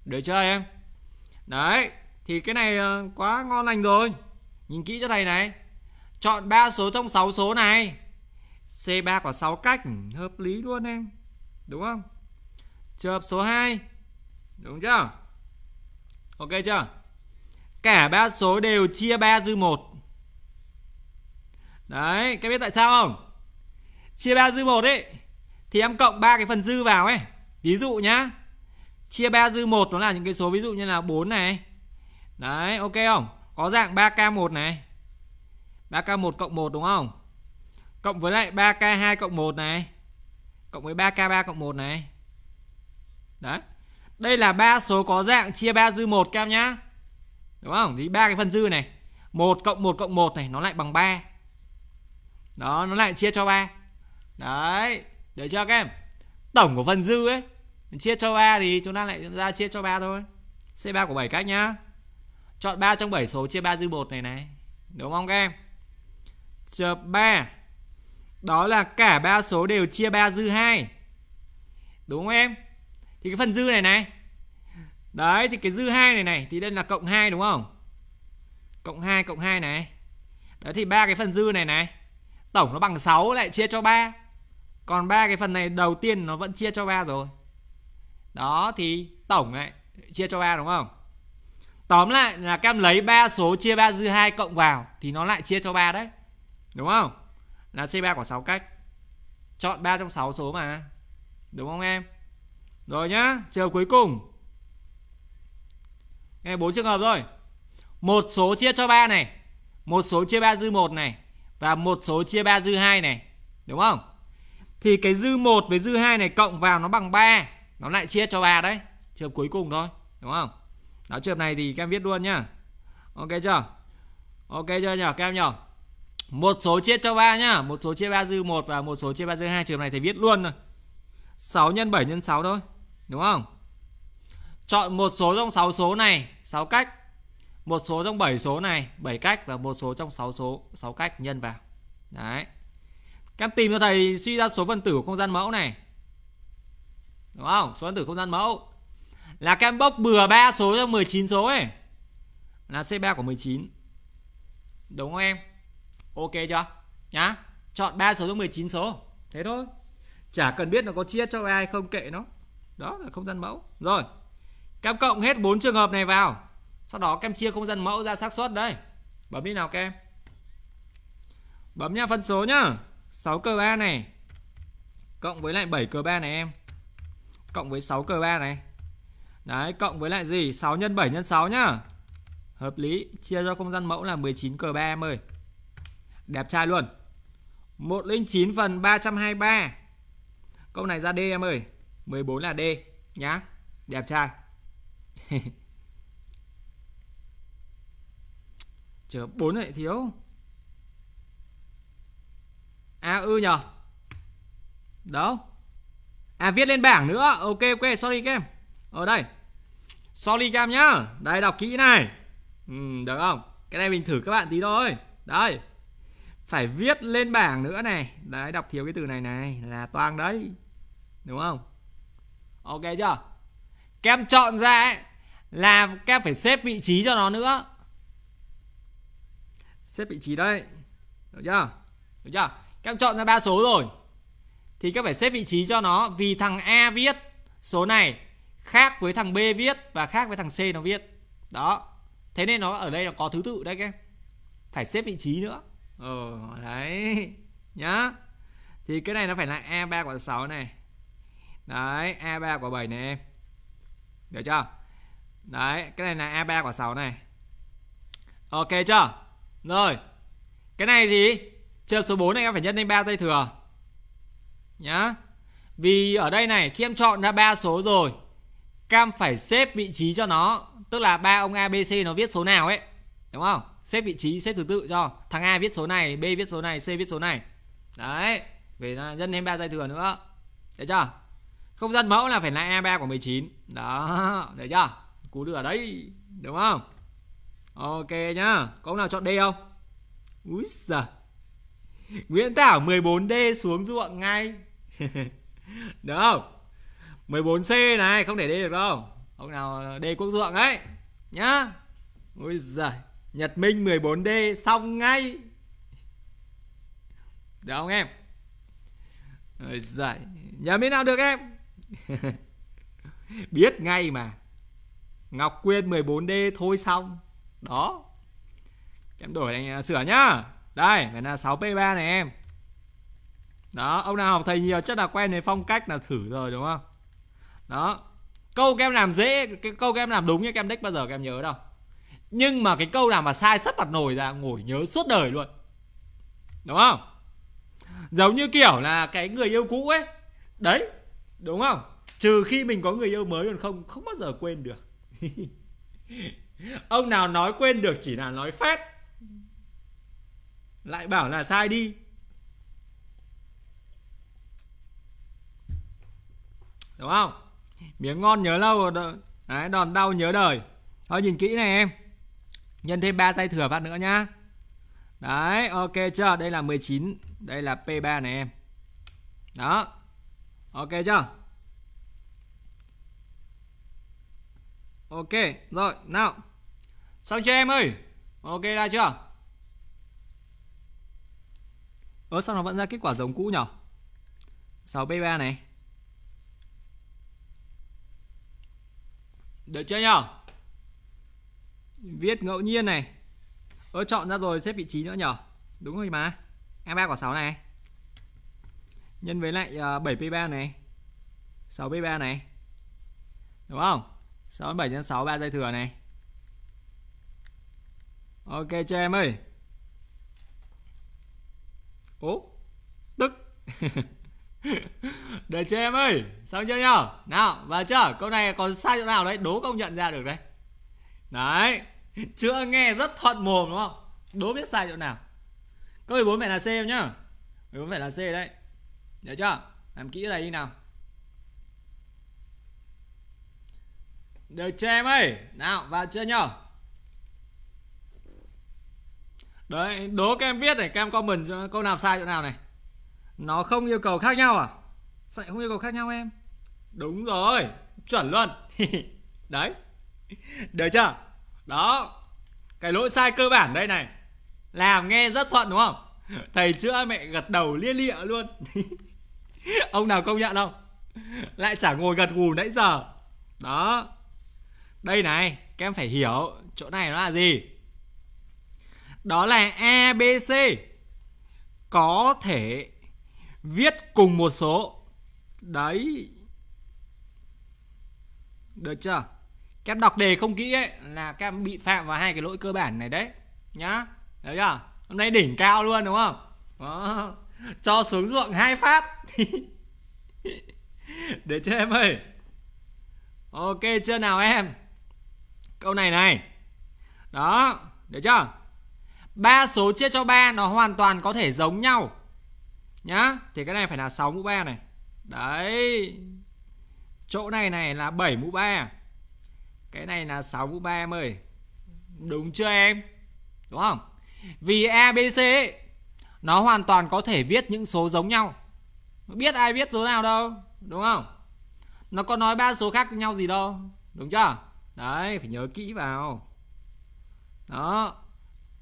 Được chưa em? Đấy, thì cái này ờ, quá ngon lành rồi. Nhìn kỹ cho thầy này. Chọn 3 số trong 6 số này. C3 có 6 cách, hợp lý luôn em. Đúng không? Trường hợp số 2. Đúng chưa? Ok chưa? Cả ba số đều chia 3 dư 1. Đấy, các biết tại sao không? Chia 3 dư 1 ấy thì em cộng ba cái phần dư vào ấy. Ví dụ nhá. Chia 3 dư 1 nó là những cái số ví dụ như là 4 này. Đấy, ok không? Có dạng 3K1 này. 3K1 cộng 1 đúng không? Cộng với lại 3K2 cộng 1 này. Cộng với 3K3 cộng 1 này đấy đây là ba số có dạng chia 3 dư 1 các em nhá. Đúng không? Thì ba cái phần dư này, 1 cộng 1 cộng 1 này nó lại bằng 3. Đó, nó lại chia cho 3. Đấy, được chưa các em? Tổng của phần dư ấy, chia cho 3 thì chúng ta lại ra chia cho 3 thôi. C3 của 7 cách nhá. Chọn 3 trong 7 số chia 3 dư 1 này này. Đúng không các em? Trường 3. Đó là cả ba số đều chia 3 dư 2. Đúng không em? thì cái phần dư này này đấy thì cái dư hai này này thì đây là cộng 2 đúng không cộng 2 cộng 2 này đấy thì ba cái phần dư này này tổng nó bằng 6 lại chia cho 3 còn ba cái phần này đầu tiên nó vẫn chia cho 3 rồi đó thì tổng lại chia cho 3 đúng không tóm lại là các em lấy ba số chia 3 dư 2 cộng vào thì nó lại chia cho 3 đấy đúng không là C3 của 6 cách chọn 3 trong 6 số mà đúng không em rồi nhá, trường cuối cùng. Nghe bốn trường hợp rồi. Một số chia cho 3 này, một số chia 3 dư 1 này và một số chia 3 dư 2 này, đúng không? Thì cái dư 1 với dư 2 này cộng vào nó bằng 3, nó lại chia cho 3 đấy. Trường cuối cùng thôi, đúng không? Đó trường này thì các em viết luôn nhá. Ok chưa? Ok chưa nhỉ các em nhỉ? Một số chia cho 3 nhá, một số chia 3 dư 1 và một số chia 3 dư 2 trường này thầy viết luôn rồi. 6 x 7 x 6 thôi. Đúng không? Chọn một số trong 6 số này 6 cách một số trong 7 số này 7 cách và một số trong 6 số 6 cách nhân vào đấy các tìm cho thầy suy ra số phân tử của không gian mẫu này đúng không số phân tử không gian mẫu là các em bốc bừa ba số cho 19 số ấy là C3 của 19 đúng không em ok chưa nhá chọn ba số cho 19 số thế thôi chả cần biết nó có chia cho ai không kệ nó đó là không gian mẫu rồi các em cộng hết bốn trường hợp này vào sau đó các em chia không gian mẫu ra xác suất đây bấm đi nào các em bấm nha phân số nhá 6 cơ 3 này cộng với lại 7 cơ 3 này em cộng với 6 cơ 3 này đấy cộng với lại gì 6 x 7 x 6 nhá hợp lý chia cho không gian mẫu là 19 cơ 3 em ơi đẹp trai luôn 109 phần 323 câu này ra D em ơi 14 là D nhá. Đẹp trai. Chờ 4 lại thiếu. A à, ư nhờ. Đâu? À viết lên bảng nữa. Ok ok sorry các em. Ở đây. Sorry các em nhá. Đây đọc kỹ này. Ừ, được không? Cái này mình thử các bạn tí thôi. Đây. Phải viết lên bảng nữa này. Đấy đọc thiếu cái từ này này là toang đấy. Đúng không? ok chưa kem chọn ra ấy, là kem phải xếp vị trí cho nó nữa xếp vị trí đây được chưa được chưa kem chọn ra ba số rồi thì các phải xếp vị trí cho nó vì thằng a viết số này khác với thằng b viết và khác với thằng c nó viết đó thế nên nó ở đây nó có thứ tự đấy các phải xếp vị trí nữa ờ đấy nhá thì cái này nó phải là a 3 quả 6 này đấy a3 quả 7 này em được chưa đấy cái này là a3 quả 6 này ok chưa rồi cái này gì trường số 4 này em phải nhân lên 3 dây thừa nhá vì ở đây này khi em chọn ra ba số rồi cam phải xếp vị trí cho nó tức là ba ông abc nó viết số nào ấy đúng không xếp vị trí xếp thứ tự cho thằng a viết số này b viết số này c viết số này đấy về nhân thêm ba dây thừa nữa được chưa không gian mẫu là phải là E3 của 19 đó được chưa cú được ở đấy đúng không ok nhá có ông nào chọn D không úi giời Nguyễn Thảo 14D xuống ruộng ngay được không 14C này không để D được đâu ông nào D quốc ruộng ấy nhá úi giời Nhật Minh 14D xong ngay được không em Ôi giời nhà bên nào được em Biết ngay mà Ngọc Quyên 14D thôi xong Đó Em đổi anh à, sửa nhá Đây phải là 6P3 này em Đó ông nào học thầy nhiều chắc là quen với phong cách là thử rồi đúng không Đó Câu các em làm dễ cái Câu các em làm đúng như các em đích bao giờ các em nhớ đâu Nhưng mà cái câu nào mà sai sắp mặt nổi ra Ngồi nhớ suốt đời luôn Đúng không Giống như kiểu là cái người yêu cũ ấy Đấy đúng không trừ khi mình có người yêu mới còn không không bao giờ quên được ông nào nói quên được chỉ là nói phét lại bảo là sai đi đúng không miếng ngon nhớ lâu đấy đòn đau nhớ đời thôi nhìn kỹ này em nhân thêm 3 dây thừa phát nữa nhá đấy ok chưa đây là 19 đây là p3 này em đó ok chưa ok rồi nào xong chưa em ơi ok ra chưa ớ sao nó vẫn ra kết quả giống cũ nhở 6 b 3 này được chưa nhở viết ngẫu nhiên này ớ chọn ra rồi xếp vị trí nữa nhở đúng rồi mà em ba quả sáu này nhân với lại 7p3 ờ, này 6p3 này đúng không 6 7 nhân 6 3 dây thừa này ok cho em ơi ố tức để cho em ơi xong chưa nhau nào và chưa câu này còn sai chỗ nào đấy đố công nhận ra được đấy đấy chưa nghe rất thuận mồm đúng không đố biết sai chỗ nào câu 14 phải là c em nhá 14 phải là c đấy được chưa làm kỹ này đi nào được chưa em ơi nào vào chưa nhở đấy đố các em viết này các em comment câu nào sai chỗ nào này nó không yêu cầu khác nhau à sao không yêu cầu khác nhau em đúng rồi chuẩn luôn đấy được chưa đó cái lỗi sai cơ bản đây này làm nghe rất thuận đúng không thầy chữa mẹ gật đầu lia lịa luôn ông nào công nhận không lại chả ngồi gật gù nãy giờ đó đây này các em phải hiểu chỗ này nó là gì đó là abc có thể viết cùng một số đấy được chưa các em đọc đề không kỹ ấy là các em bị phạm vào hai cái lỗi cơ bản này đấy nhá đấy chưa hôm nay đỉnh cao luôn đúng không đó cho xuống ruộng hai phát để cho em ơi ok chưa nào em câu này này đó để chưa ba số chia cho ba nó hoàn toàn có thể giống nhau nhá thì cái này phải là 6 mũ 3 này đấy chỗ này này là 7 mũ 3 cái này là 6 mũ 3 em ơi đúng chưa em đúng không vì abc ấy, nó hoàn toàn có thể viết những số giống nhau biết ai biết số nào đâu đúng không nó có nói ba số khác nhau gì đâu đúng chưa đấy phải nhớ kỹ vào đó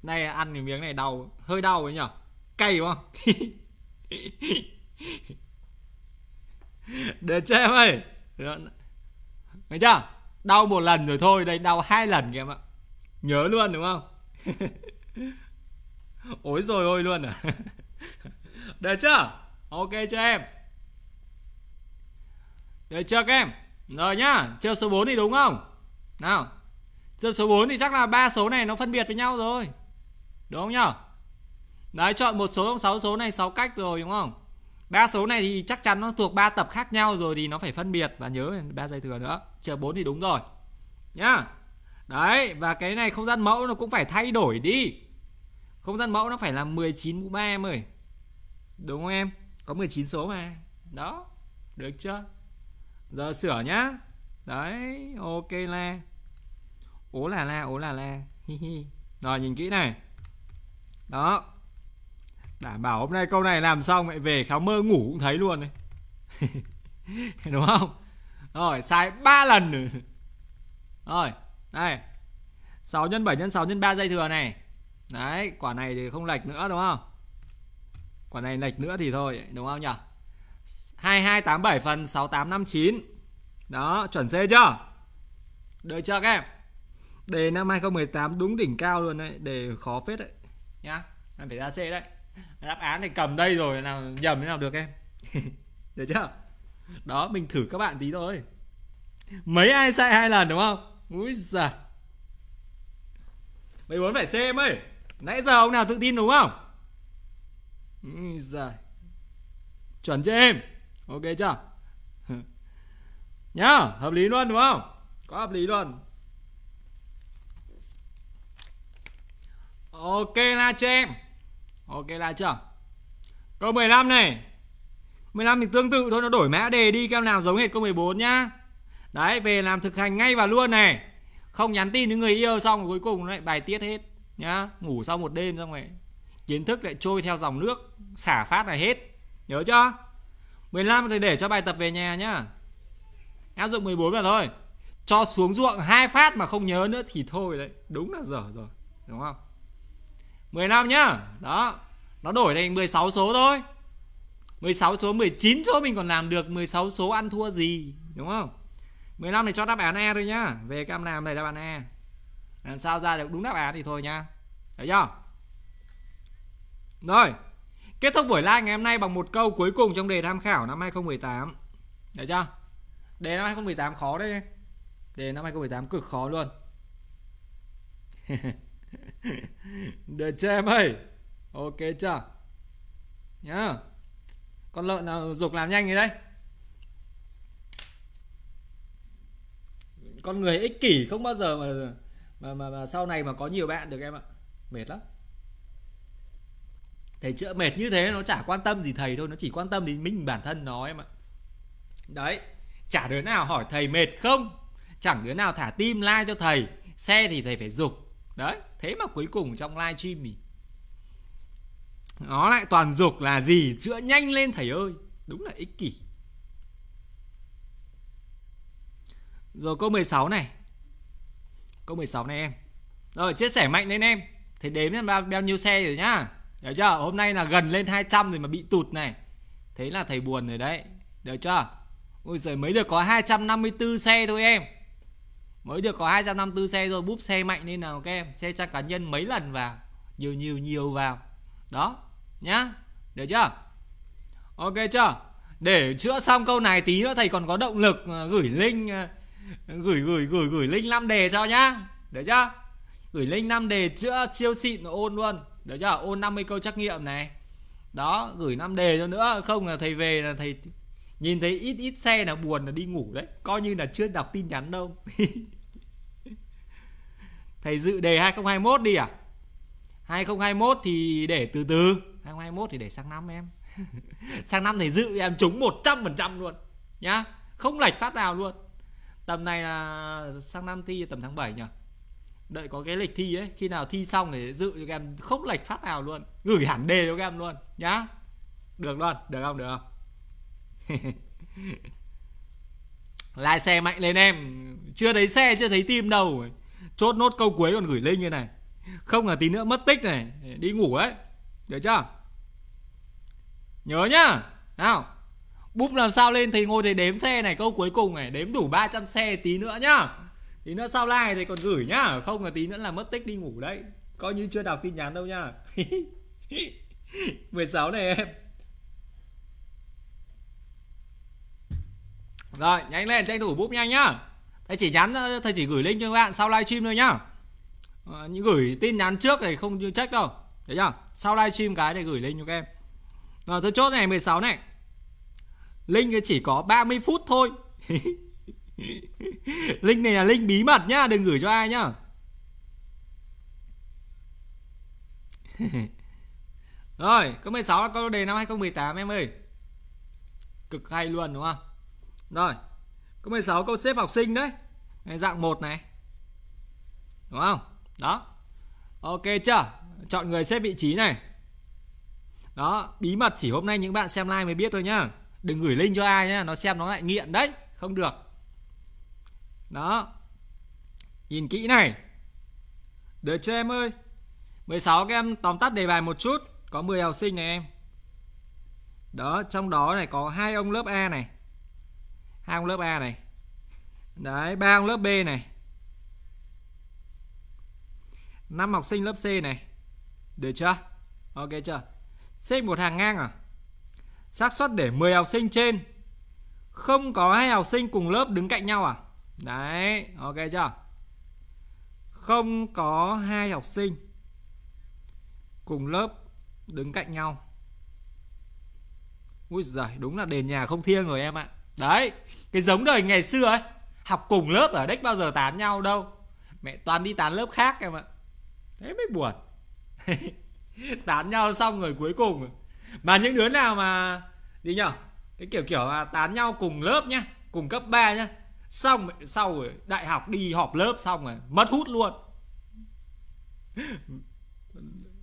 này ăn cái miếng này đau hơi đau ấy nhở cay đúng không để cho em ơi thấy chưa đau một lần rồi thôi đây đau hai lần kìa em ạ nhớ luôn đúng không ối rồi ôi luôn à được chưa ok cho em được chưa các em rồi nhá chơi số 4 thì đúng không nào chơi số 4 thì chắc là ba số này nó phân biệt với nhau rồi đúng không nhá đấy chọn một số trong sáu số này sáu cách rồi đúng không ba số này thì chắc chắn nó thuộc ba tập khác nhau rồi thì nó phải phân biệt và nhớ ba giây thừa nữa chờ 4 thì đúng rồi nhá đấy và cái này không gian mẫu nó cũng phải thay đổi đi không gian mẫu nó phải là 19 mũ 3 em ơi đúng không em có 19 số mà đó được chưa giờ sửa nhá đấy ok la ố là la ố là la hi hi rồi nhìn kỹ này đó đảm bảo hôm nay câu này làm xong lại về kháo mơ ngủ cũng thấy luôn này đúng không rồi sai ba lần rồi đây 6 x 7 x 6 x 3 dây thừa này đấy quả này thì không lệch nữa đúng không quả này lệch nữa thì thôi đúng không nhỉ 2287 phần 6859 đó chuẩn C chưa được chưa các em đề năm 2018 đúng đỉnh cao luôn đấy đề khó phết đấy nhá em phải ra C đấy đáp án thì cầm đây rồi nào nhầm thế nào được em được chưa đó mình thử các bạn tí thôi mấy ai sai hai lần đúng không úi giời muốn phải xem ấy. Nãy giờ ông nào tự tin đúng không? Ừ, giời. Chuẩn chưa em? Ok chưa? Nhá, hợp lý luôn đúng không? Có hợp lý luôn. Ok là cho em? Ok là chưa? Câu 15 này. 15 thì tương tự thôi nó đổi mã đề đi các em nào giống hết câu 14 nhá. Đấy, về làm thực hành ngay và luôn này. Không nhắn tin với người yêu xong rồi cuối cùng lại bài tiết hết nhá ngủ sau một đêm xong rồi kiến thức lại trôi theo dòng nước xả phát này hết nhớ chưa 15 thì để cho bài tập về nhà nhá áp dụng 14 là thôi cho xuống ruộng hai phát mà không nhớ nữa thì thôi đấy đúng là dở rồi đúng không 15 nhá đó nó đổi thành 16 số thôi 16 số 19 số mình còn làm được 16 số ăn thua gì đúng không 15 thì cho đáp án E thôi nhá về cam làm này đáp án E làm sao ra được đúng đáp án thì thôi nha thấy chưa rồi kết thúc buổi live ngày hôm nay bằng một câu cuối cùng trong đề tham khảo năm 2018 được chưa đề năm 2018 khó đấy đề năm 2018 cực khó luôn được chưa em ơi ok chưa nhá con lợn nào dục làm nhanh gì đấy con người ích kỷ không bao giờ mà mà, mà mà sau này mà có nhiều bạn được em ạ mệt lắm thầy chữa mệt như thế nó chả quan tâm gì thầy thôi nó chỉ quan tâm đến mình bản thân nó em ạ đấy chả đứa nào hỏi thầy mệt không chẳng đứa nào thả tim like cho thầy xe thì thầy phải dục đấy thế mà cuối cùng trong live stream thì nó lại toàn dục là gì chữa nhanh lên thầy ơi đúng là ích kỷ rồi câu 16 này Câu 16 này em Rồi chia sẻ mạnh lên em Thế đếm bao, bao nhiêu xe rồi nhá Được chưa Hôm nay là gần lên 200 rồi mà bị tụt này Thế là thầy buồn rồi đấy Được chưa Ôi giời mới được có 254 xe thôi em Mới được có 254 xe rồi Búp xe mạnh lên nào các em Xe cho cá nhân mấy lần vào Nhiều nhiều nhiều vào Đó nhá Được chưa Ok chưa Để chữa xong câu này tí nữa thầy còn có động lực à, gửi link à, gửi gửi gửi gửi link 5 đề cho nhá được chưa gửi link 5 đề chữa siêu xịn ôn luôn được chưa ôn 50 câu trắc nghiệm này đó gửi 5 đề cho nữa không là thầy về là thầy nhìn thấy ít ít xe là buồn là đi ngủ đấy coi như là chưa đọc tin nhắn đâu thầy dự đề 2021 đi à 2021 thì để từ từ 2021 thì để sang năm em sang năm thầy dự em trúng 100% luôn nhá không lệch phát nào luôn tầm này là sang năm thi tầm tháng 7 nhỉ đợi có cái lịch thi ấy khi nào thi xong để dự cho em không lệch phát nào luôn gửi hẳn đề cho em luôn nhá được luôn được không được không lái xe mạnh lên em chưa thấy xe chưa thấy tim đâu chốt nốt câu cuối còn gửi link như này không là tí nữa mất tích này đi ngủ ấy được chưa nhớ nhá nào búp làm sao lên thầy ngồi thầy đếm xe này câu cuối cùng này đếm đủ 300 xe tí nữa nhá tí nữa sau like thầy còn gửi nhá không là tí nữa là mất tích đi ngủ đấy coi như chưa đọc tin nhắn đâu nhá 16 này em Rồi nhanh lên tranh thủ búp nhanh nhá Thầy chỉ nhắn thầy chỉ gửi link cho các bạn sau livestream thôi nhá à, Gửi tin nhắn trước thì không check đâu Đấy chưa Sau livestream cái để gửi link cho các em Rồi tôi chốt này 16 này Link chỉ có 30 phút thôi linh này là linh bí mật nhá Đừng gửi cho ai nhá Rồi câu 16 là câu đề năm 2018 em ơi Cực hay luôn đúng không Rồi Câu 16 câu xếp học sinh đấy Dạng 1 này Đúng không Đó Ok chưa Chọn người xếp vị trí này Đó Bí mật chỉ hôm nay những bạn xem like mới biết thôi nhá đừng gửi link cho ai nhé nó xem nó lại nghiện đấy không được đó nhìn kỹ này để cho em ơi 16 các em tóm tắt đề bài một chút có 10 học sinh này em đó trong đó này có hai ông lớp A này hai ông lớp A này đấy ba ông lớp B này năm học sinh lớp C này được chưa ok chưa xếp một hàng ngang à xác suất để 10 học sinh trên không có hai học sinh cùng lớp đứng cạnh nhau à? Đấy, ok chưa? Không có hai học sinh cùng lớp đứng cạnh nhau. Ui giời, đúng là đền nhà không thiêng rồi em ạ. Đấy, cái giống đời ngày xưa ấy, học cùng lớp ở đếch bao giờ tán nhau đâu. Mẹ toàn đi tán lớp khác em ạ. Thế mới buồn. tán nhau xong rồi cuối cùng mà những đứa nào mà đi nhở cái kiểu kiểu mà tán nhau cùng lớp nhá cùng cấp 3 nhá xong sau rồi đại học đi họp lớp xong rồi mất hút luôn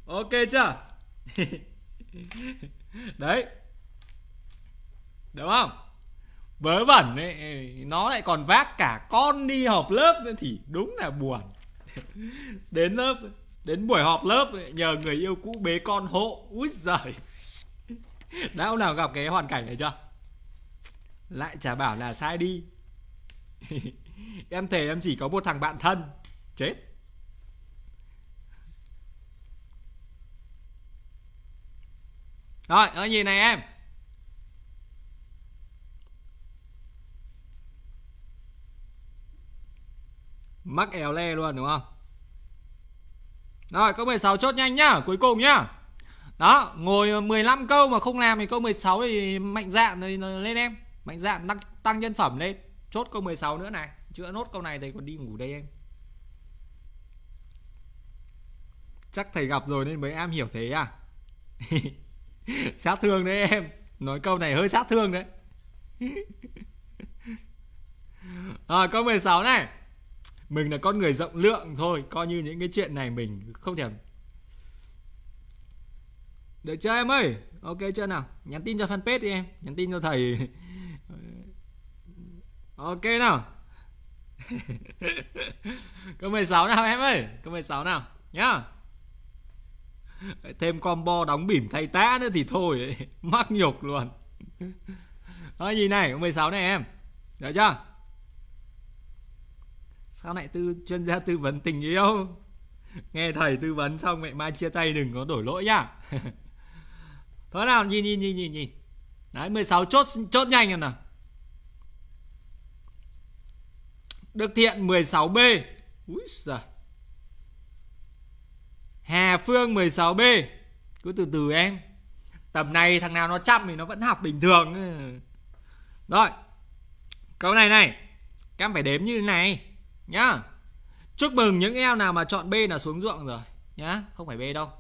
ok chưa đấy đúng không vớ vẩn ấy nó lại còn vác cả con đi họp lớp nữa thì đúng là buồn đến lớp đến buổi họp lớp nhờ người yêu cũ bế con hộ úi giời đã ông nào gặp cái hoàn cảnh này chưa lại chả bảo là sai đi em thề em chỉ có một thằng bạn thân chết rồi ở nhìn này em mắc éo le luôn đúng không rồi có 16 chốt nhanh nhá cuối cùng nhá đó ngồi 15 câu mà không làm thì câu 16 thì mạnh dạn thì lên em mạnh dạn tăng tăng nhân phẩm lên chốt câu 16 nữa này chữa nốt câu này thầy còn đi ngủ đây em chắc thầy gặp rồi nên mới em hiểu thế à sát thương đấy em nói câu này hơi sát thương đấy à, câu 16 này mình là con người rộng lượng thôi coi như những cái chuyện này mình không thể được chưa em ơi? Ok chưa nào? Nhắn tin cho fanpage đi em, nhắn tin cho thầy. ok nào. Câu 16 nào em ơi, câu 16 nào nhá. Thêm combo đóng bỉm thay tá nữa thì thôi, mắc nhục luôn. Thôi gì này, câu 16 này em. Được chưa? Sao lại tư chuyên gia tư vấn tình yêu? Nghe thầy tư vấn xong mẹ mai chia tay đừng có đổi lỗi nhá. Thôi nào nhìn nhìn nhìn nhìn nhìn. Đấy 16 chốt chốt nhanh rồi nào. Đức Thiện 16B. Úi giời. Hà Phương 16B. Cứ từ từ em. Tầm này thằng nào nó chăm thì nó vẫn học bình thường. Rồi. Câu này này. Các em phải đếm như thế này nhá. Chúc mừng những em nào mà chọn B là xuống ruộng rồi nhá, không phải B đâu.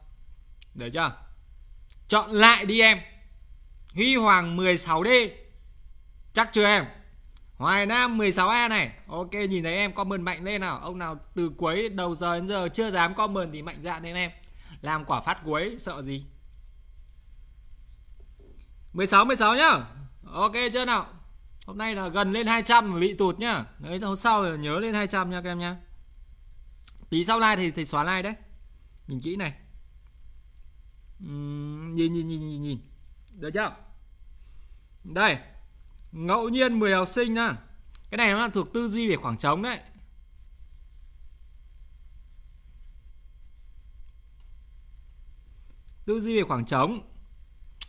Được chưa? Chọn lại đi em Huy Hoàng 16D Chắc chưa em Hoài Nam 16A này Ok nhìn thấy em comment mạnh lên nào Ông nào từ cuối đầu giờ đến giờ chưa dám comment thì mạnh dạn lên em Làm quả phát cuối sợ gì 16 16 nhá Ok chưa nào Hôm nay là gần lên 200 bị tụt nhá Đấy hôm sau là nhớ lên 200 nha các em nhá Tí sau like thì thì xóa like đấy Nhìn kỹ này nhìn, nhìn nhìn nhìn nhìn được chưa đây ngẫu nhiên 10 học sinh nhá cái này nó là thuộc tư duy về khoảng trống đấy tư duy về khoảng trống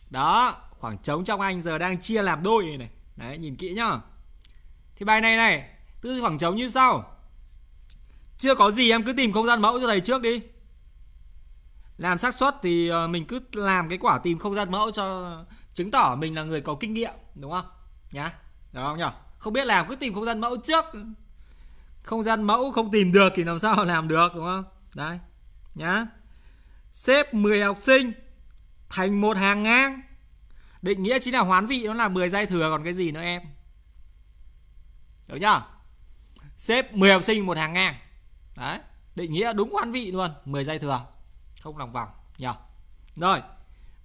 đó khoảng trống trong anh giờ đang chia làm đôi này, này. đấy nhìn kỹ nhá thì bài này này tư duy khoảng trống như sau chưa có gì em cứ tìm không gian mẫu cho thầy trước đi làm xác suất thì ờ, mình cứ làm cái quả tìm không gian mẫu cho chứng tỏ mình là người có kinh nghiệm đúng không nhá đúng không nhỉ không biết làm cứ tìm không gian mẫu trước không gian mẫu không tìm được thì làm sao làm được đúng không đấy nhá xếp 10 học sinh thành một hàng ngang định nghĩa chính là hoán vị nó là 10 giai thừa còn cái gì nữa em hiểu chưa xếp 10 học sinh một hàng ngang đấy định nghĩa đúng hoán vị luôn 10 giai thừa không lòng vòng nhờ rồi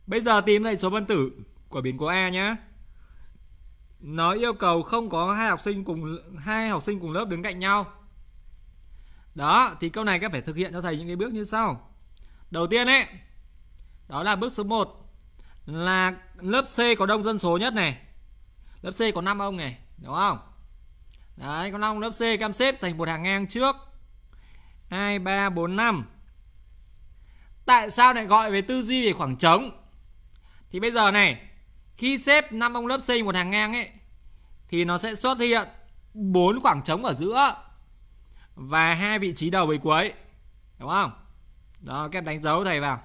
bây giờ tìm lại số phân tử của biến cố a nhá nó yêu cầu không có hai học sinh cùng hai học sinh cùng lớp đứng cạnh nhau đó thì câu này các phải thực hiện cho thầy những cái bước như sau đầu tiên ấy đó là bước số 1 là lớp C có đông dân số nhất này lớp C có 5 ông này đúng không đấy có 5 lớp C cam xếp thành một hàng ngang trước 2 3 4 5 tại sao lại gọi về tư duy về khoảng trống thì bây giờ này khi xếp năm ông lớp xây một hàng ngang ấy thì nó sẽ xuất hiện bốn khoảng trống ở giữa và hai vị trí đầu với cuối đúng không đó các em đánh dấu thầy vào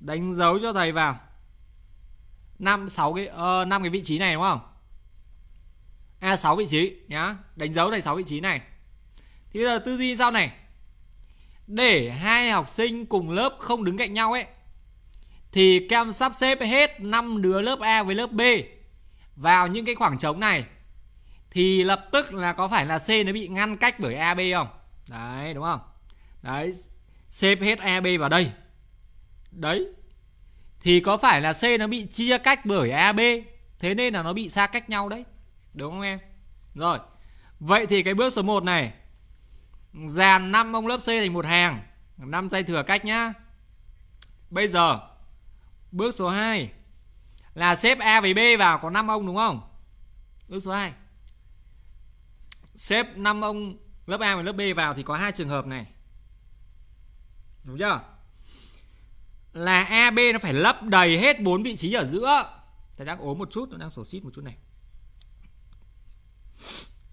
đánh dấu cho thầy vào năm sáu cái ờ, năm uh, cái vị trí này đúng không a à, 6 vị trí nhá đánh dấu thầy sáu vị trí này thì bây giờ tư duy sao này để hai học sinh cùng lớp không đứng cạnh nhau ấy thì các em sắp xếp hết 5 đứa lớp A với lớp B vào những cái khoảng trống này thì lập tức là có phải là C nó bị ngăn cách bởi AB không? Đấy đúng không? Đấy xếp hết AB vào đây. Đấy. Thì có phải là C nó bị chia cách bởi AB, thế nên là nó bị xa cách nhau đấy. Đúng không em? Rồi. Vậy thì cái bước số 1 này dàn 5 ông lớp C thành một hàng 5 dây thừa cách nhá bây giờ bước số 2 là xếp A với B vào có 5 ông đúng không bước số 2 xếp 5 ông lớp A và lớp B vào thì có hai trường hợp này đúng chưa là AB nó phải lấp đầy hết bốn vị trí ở giữa Thầy đang ốm một chút, nó đang sổ xít một chút này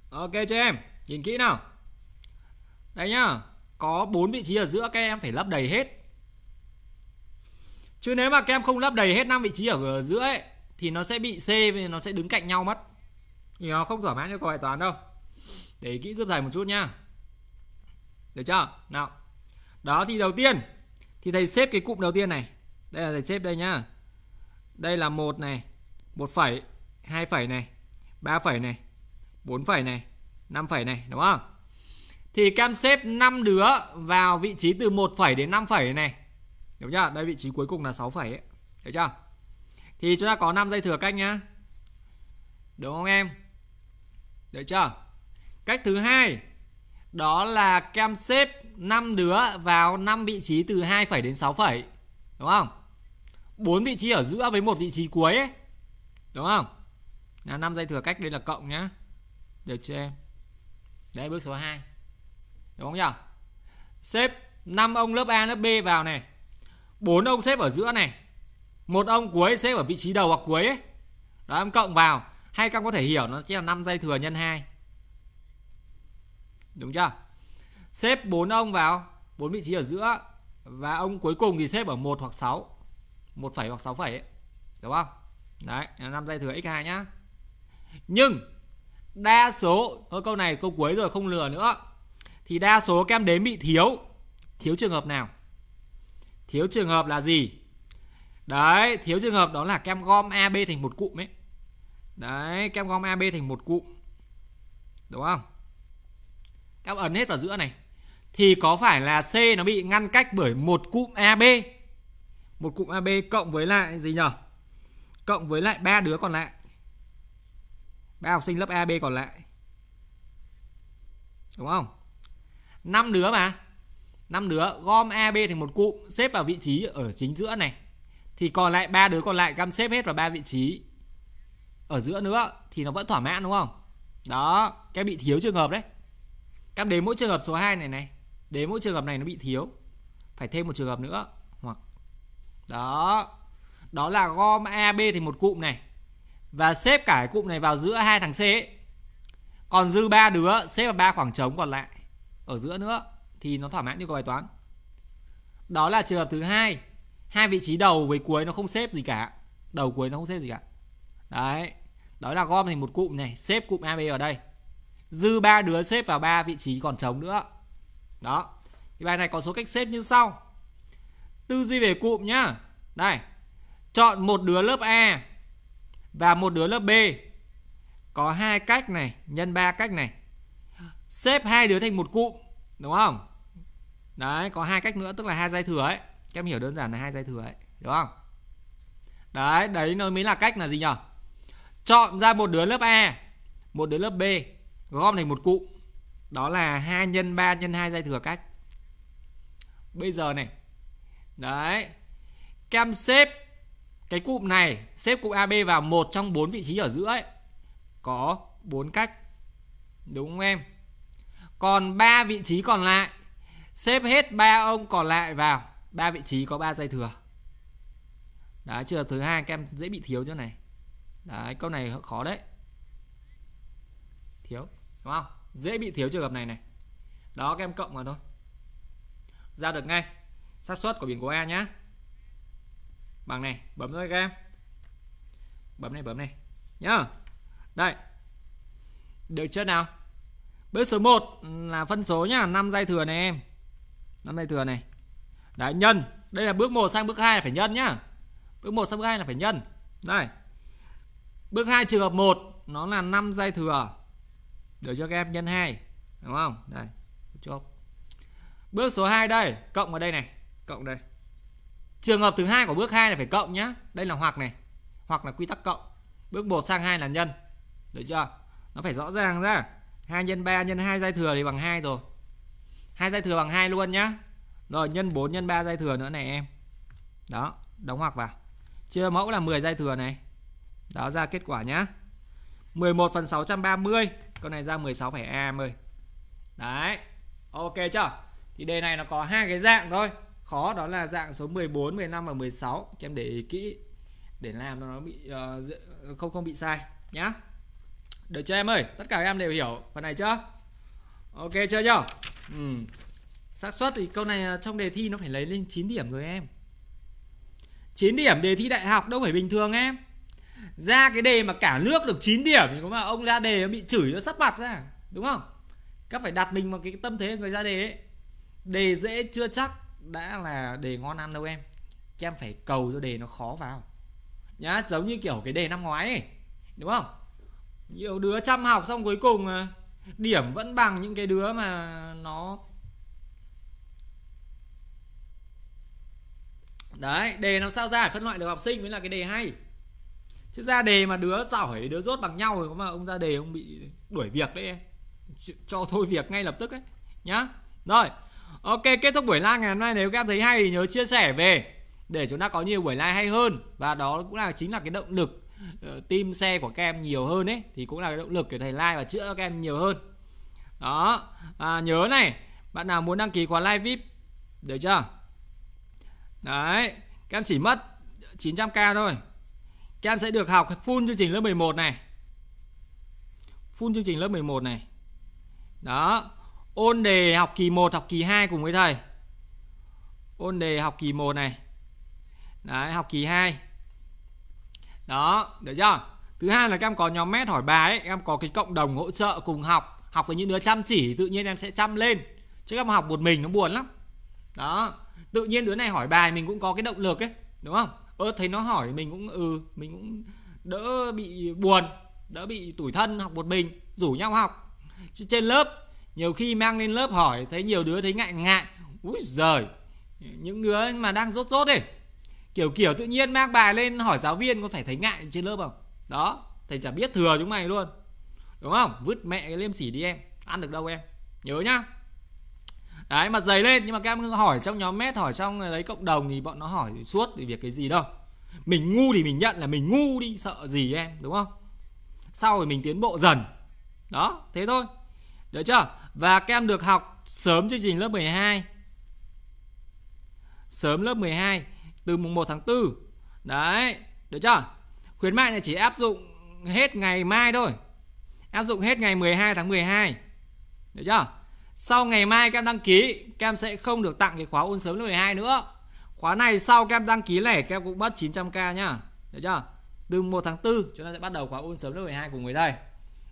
Ok cho em, nhìn kỹ nào Đấy nhá Có bốn vị trí ở giữa các em phải lấp đầy hết Chứ nếu mà các em không lấp đầy hết năm vị trí ở giữa ấy Thì nó sẽ bị C và nó sẽ đứng cạnh nhau mất Thì nó không thỏa mãn cho câu bài toán đâu Để kỹ giúp thầy một chút nha Được chưa? Nào Đó thì đầu tiên Thì thầy xếp cái cụm đầu tiên này Đây là thầy xếp đây nhá Đây là một này một phẩy hai phẩy này ba phẩy này bốn phẩy này năm phẩy này đúng không? thì cam xếp 5 đứa vào vị trí từ 1 phẩy đến 5 phẩy này. Hiểu chưa? Đây vị trí cuối cùng là 6 phẩy ấy. Hiểu chưa? Thì chúng ta có 5 dây thừa cách nhá. Đúng không em? Được chưa? Cách thứ hai đó là cam xếp 5 đứa vào 5 vị trí từ 2 phẩy đến 6 phẩy. Đúng không? 4 vị trí ở giữa với một vị trí cuối ấy. Đúng không? Là 5 dây thừa cách đây là cộng nhá. Được chưa em? Đấy bước số 2 đúng không nhỉ xếp 5 ông lớp A lớp B vào này bốn ông xếp ở giữa này một ông cuối xếp ở vị trí đầu hoặc cuối ấy đó em cộng vào hay các em có thể hiểu nó chỉ là 5 dây thừa nhân 2 đúng chưa xếp bốn ông vào bốn vị trí ở giữa và ông cuối cùng thì xếp ở một hoặc 6 một phẩy hoặc 6 phẩy ấy. đúng không đấy là 5 dây thừa x2 nhá nhưng đa số thôi câu này câu cuối rồi không lừa nữa thì đa số các em đến bị thiếu thiếu trường hợp nào thiếu trường hợp là gì đấy thiếu trường hợp đó là kem gom ab thành một cụm ấy đấy kem gom ab thành một cụm đúng không các em ấn hết vào giữa này thì có phải là c nó bị ngăn cách bởi một cụm ab một cụm ab cộng với lại gì nhở cộng với lại ba đứa còn lại ba học sinh lớp ab còn lại đúng không 5 đứa mà 5 đứa gom AB thành một cụm xếp vào vị trí ở chính giữa này thì còn lại ba đứa còn lại găm xếp hết vào ba vị trí ở giữa nữa thì nó vẫn thỏa mãn đúng không đó cái bị thiếu trường hợp đấy các đến mỗi trường hợp số 2 này này đến mỗi trường hợp này nó bị thiếu phải thêm một trường hợp nữa hoặc đó đó là gom A B thì một cụm này và xếp cả cái cụm này vào giữa hai thằng C ấy. còn dư ba đứa xếp vào ba khoảng trống còn lại ở giữa nữa thì nó thỏa mãn yêu cầu bài toán đó là trường hợp thứ hai hai vị trí đầu với cuối nó không xếp gì cả đầu cuối nó không xếp gì cả đấy đó là gom thành một cụm này xếp cụm AB ở đây dư ba đứa xếp vào ba vị trí còn trống nữa đó thì bài này có số cách xếp như sau tư duy về cụm nhá đây chọn một đứa lớp A và một đứa lớp B có hai cách này nhân ba cách này xếp hai đứa thành một cụm đúng không đấy có hai cách nữa tức là hai dây thừa ấy các em hiểu đơn giản là hai dây thừa ấy đúng không đấy đấy nó mới là cách là gì nhở chọn ra một đứa lớp A một đứa lớp B gom thành một cụm đó là 2 nhân 3 nhân 2 dây thừa cách bây giờ này đấy kem xếp cái cụm này xếp cụm AB vào một trong bốn vị trí ở giữa ấy có bốn cách đúng không em còn ba vị trí còn lại xếp hết ba ông còn lại vào ba vị trí có 3 dây thừa. Đấy chưa thứ hai các em dễ bị thiếu chỗ này. Đấy câu này khó đấy. Thiếu, đúng không? Dễ bị thiếu trường hợp này này. Đó các em cộng vào thôi. Ra được ngay. xác suất của biển của A nhá. Bằng này, bấm thôi các em. Bấm này, bấm này. Nhá. Đây. Được chưa nào? Bước số 1 là phân số nhá, 5 dây thừa này em. 5 dây thừa này. Đấy nhân, đây là bước 1 sang bước 2 là phải nhân nhá. Bước 1 sang bước 2 là phải nhân. Đây. Bước 2 trường hợp 1 nó là 5 dây thừa. Được cho các em nhân 2, đúng không? Đây. Chốt. Bước số 2 đây, cộng vào đây này, cộng đây. Trường hợp thứ hai của bước 2 là phải cộng nhá. Đây là hoặc này, hoặc là quy tắc cộng. Bước 1 sang 2 là nhân. Được chưa? Nó phải rõ ràng ra. 2 nhân 3 nhân 2 dây thừa thì bằng 2 rồi. Hai dây thừa bằng 2 luôn nhá. Rồi nhân 4 nhân 3 dây thừa nữa này em. Đó, đóng ngoặc vào. Chia mẫu là 10 dây thừa này. Đó ra kết quả nhá. 11 phần 630, con này ra 16 A em ơi. Đấy. Ok chưa? Thì đề này nó có hai cái dạng thôi. Khó đó là dạng số 14, 15 và 16. Các em để ý kỹ để làm cho nó bị uh, không không bị sai nhá. Được chưa em ơi? Tất cả em đều hiểu phần này chưa? Ok chưa nhá? Ừ. xác suất thì câu này à, trong đề thi nó phải lấy lên 9 điểm rồi em. 9 điểm đề thi đại học đâu phải bình thường em. Ra cái đề mà cả nước được 9 điểm thì có mà ông ra đề bị chửi nó sắp mặt ra, đúng không? Các phải đặt mình vào cái tâm thế người ra đề ấy. Đề dễ chưa chắc đã là đề ngon ăn đâu em. Các em phải cầu cho đề nó khó vào. Nhá, giống như kiểu cái đề năm ngoái ấy, đúng không? nhiều đứa chăm học xong cuối cùng điểm vẫn bằng những cái đứa mà nó đấy đề làm sao ra để phân loại được học sinh mới là cái đề hay chứ ra đề mà đứa giỏi đứa rốt bằng nhau rồi mà ông ra đề ông bị đuổi việc đấy em cho thôi việc ngay lập tức ấy nhá rồi ok kết thúc buổi live ngày hôm nay nếu các em thấy hay thì nhớ chia sẻ về để chúng ta có nhiều buổi live hay hơn và đó cũng là chính là cái động lực Ờ, tim xe của các em nhiều hơn ấy thì cũng là cái động lực để thầy like và chữa cho các em nhiều hơn đó à, nhớ này bạn nào muốn đăng ký khóa live vip được chưa đấy các em chỉ mất 900k thôi các em sẽ được học full chương trình lớp 11 này full chương trình lớp 11 này đó ôn đề học kỳ 1 học kỳ 2 cùng với thầy ôn đề học kỳ 1 này đấy học kỳ 2 đó được chưa thứ hai là các em có nhóm mét hỏi bài ấy, em có cái cộng đồng hỗ trợ cùng học học với những đứa chăm chỉ tự nhiên em sẽ chăm lên chứ các em học một mình nó buồn lắm đó tự nhiên đứa này hỏi bài mình cũng có cái động lực ấy đúng không ơ thấy nó hỏi mình cũng ừ mình cũng đỡ bị buồn đỡ bị tủi thân học một mình rủ nhau học chứ trên lớp nhiều khi mang lên lớp hỏi thấy nhiều đứa thấy ngại ngại úi giời những đứa mà đang rốt rốt ấy kiểu kiểu tự nhiên mang bài lên hỏi giáo viên có phải thấy ngại trên lớp không đó thầy chả biết thừa chúng mày luôn đúng không vứt mẹ cái liêm sỉ đi em ăn được đâu em nhớ nhá đấy mặt dày lên nhưng mà các em hỏi trong nhóm mét hỏi trong lấy cộng đồng thì bọn nó hỏi suốt về việc cái gì đâu mình ngu thì mình nhận là mình ngu đi sợ gì em đúng không sau thì mình tiến bộ dần đó thế thôi được chưa và các em được học sớm chương trình lớp 12 sớm lớp 12 từ mùng 1 tháng 4 đấy được chưa khuyến mại này chỉ áp dụng hết ngày mai thôi áp dụng hết ngày 12 tháng 12 được chưa sau ngày mai các em đăng ký các em sẽ không được tặng cái khóa ôn sớm lớp 12 nữa khóa này sau các em đăng ký lẻ các em cũng mất 900k nhá được chưa từ 1 tháng 4 chúng ta sẽ bắt đầu khóa ôn sớm lớp 12 của người thầy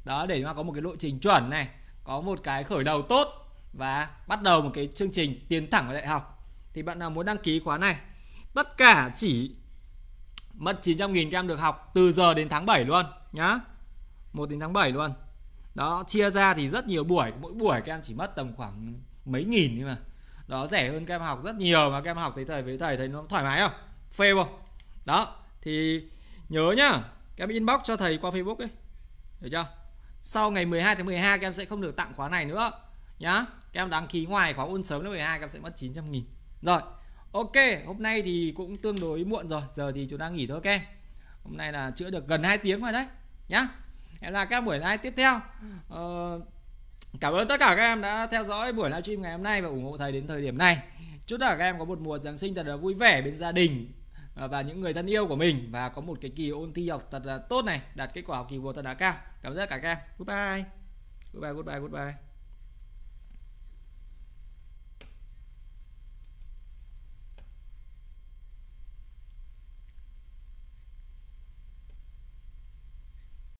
đó để chúng ta có một cái lộ trình chuẩn này có một cái khởi đầu tốt và bắt đầu một cái chương trình tiến thẳng vào đại học thì bạn nào muốn đăng ký khóa này tất cả chỉ mất 900.000 các em được học từ giờ đến tháng 7 luôn nhá 1 đến tháng 7 luôn đó chia ra thì rất nhiều buổi mỗi buổi các em chỉ mất tầm khoảng mấy nghìn nhưng mà đó rẻ hơn các em học rất nhiều mà các em học thấy thầy với thầy thấy nó thoải mái không phê không đó thì nhớ nhá các em inbox cho thầy qua facebook ấy được chưa sau ngày 12 tháng 12 các em sẽ không được tặng khóa này nữa nhá các em đăng ký ngoài khóa ôn sớm lớp 12 các em sẽ mất 900 nghìn rồi Ok, hôm nay thì cũng tương đối muộn rồi, giờ thì chúng ta nghỉ thôi các em. Hôm nay là chữa được gần 2 tiếng rồi đấy nhá. Hẹn là các buổi live tiếp theo. Ờ, cảm ơn tất cả các em đã theo dõi buổi livestream ngày hôm nay và ủng hộ thầy đến thời điểm này. Chúc tất cả các em có một mùa Giáng sinh thật là vui vẻ bên gia đình ờ, và những người thân yêu của mình và có một cái kỳ ôn thi học thật là tốt này, đạt kết quả học kỳ vừa thật là cao. Cảm ơn tất cả các em. Goodbye. Goodbye, goodbye, goodbye.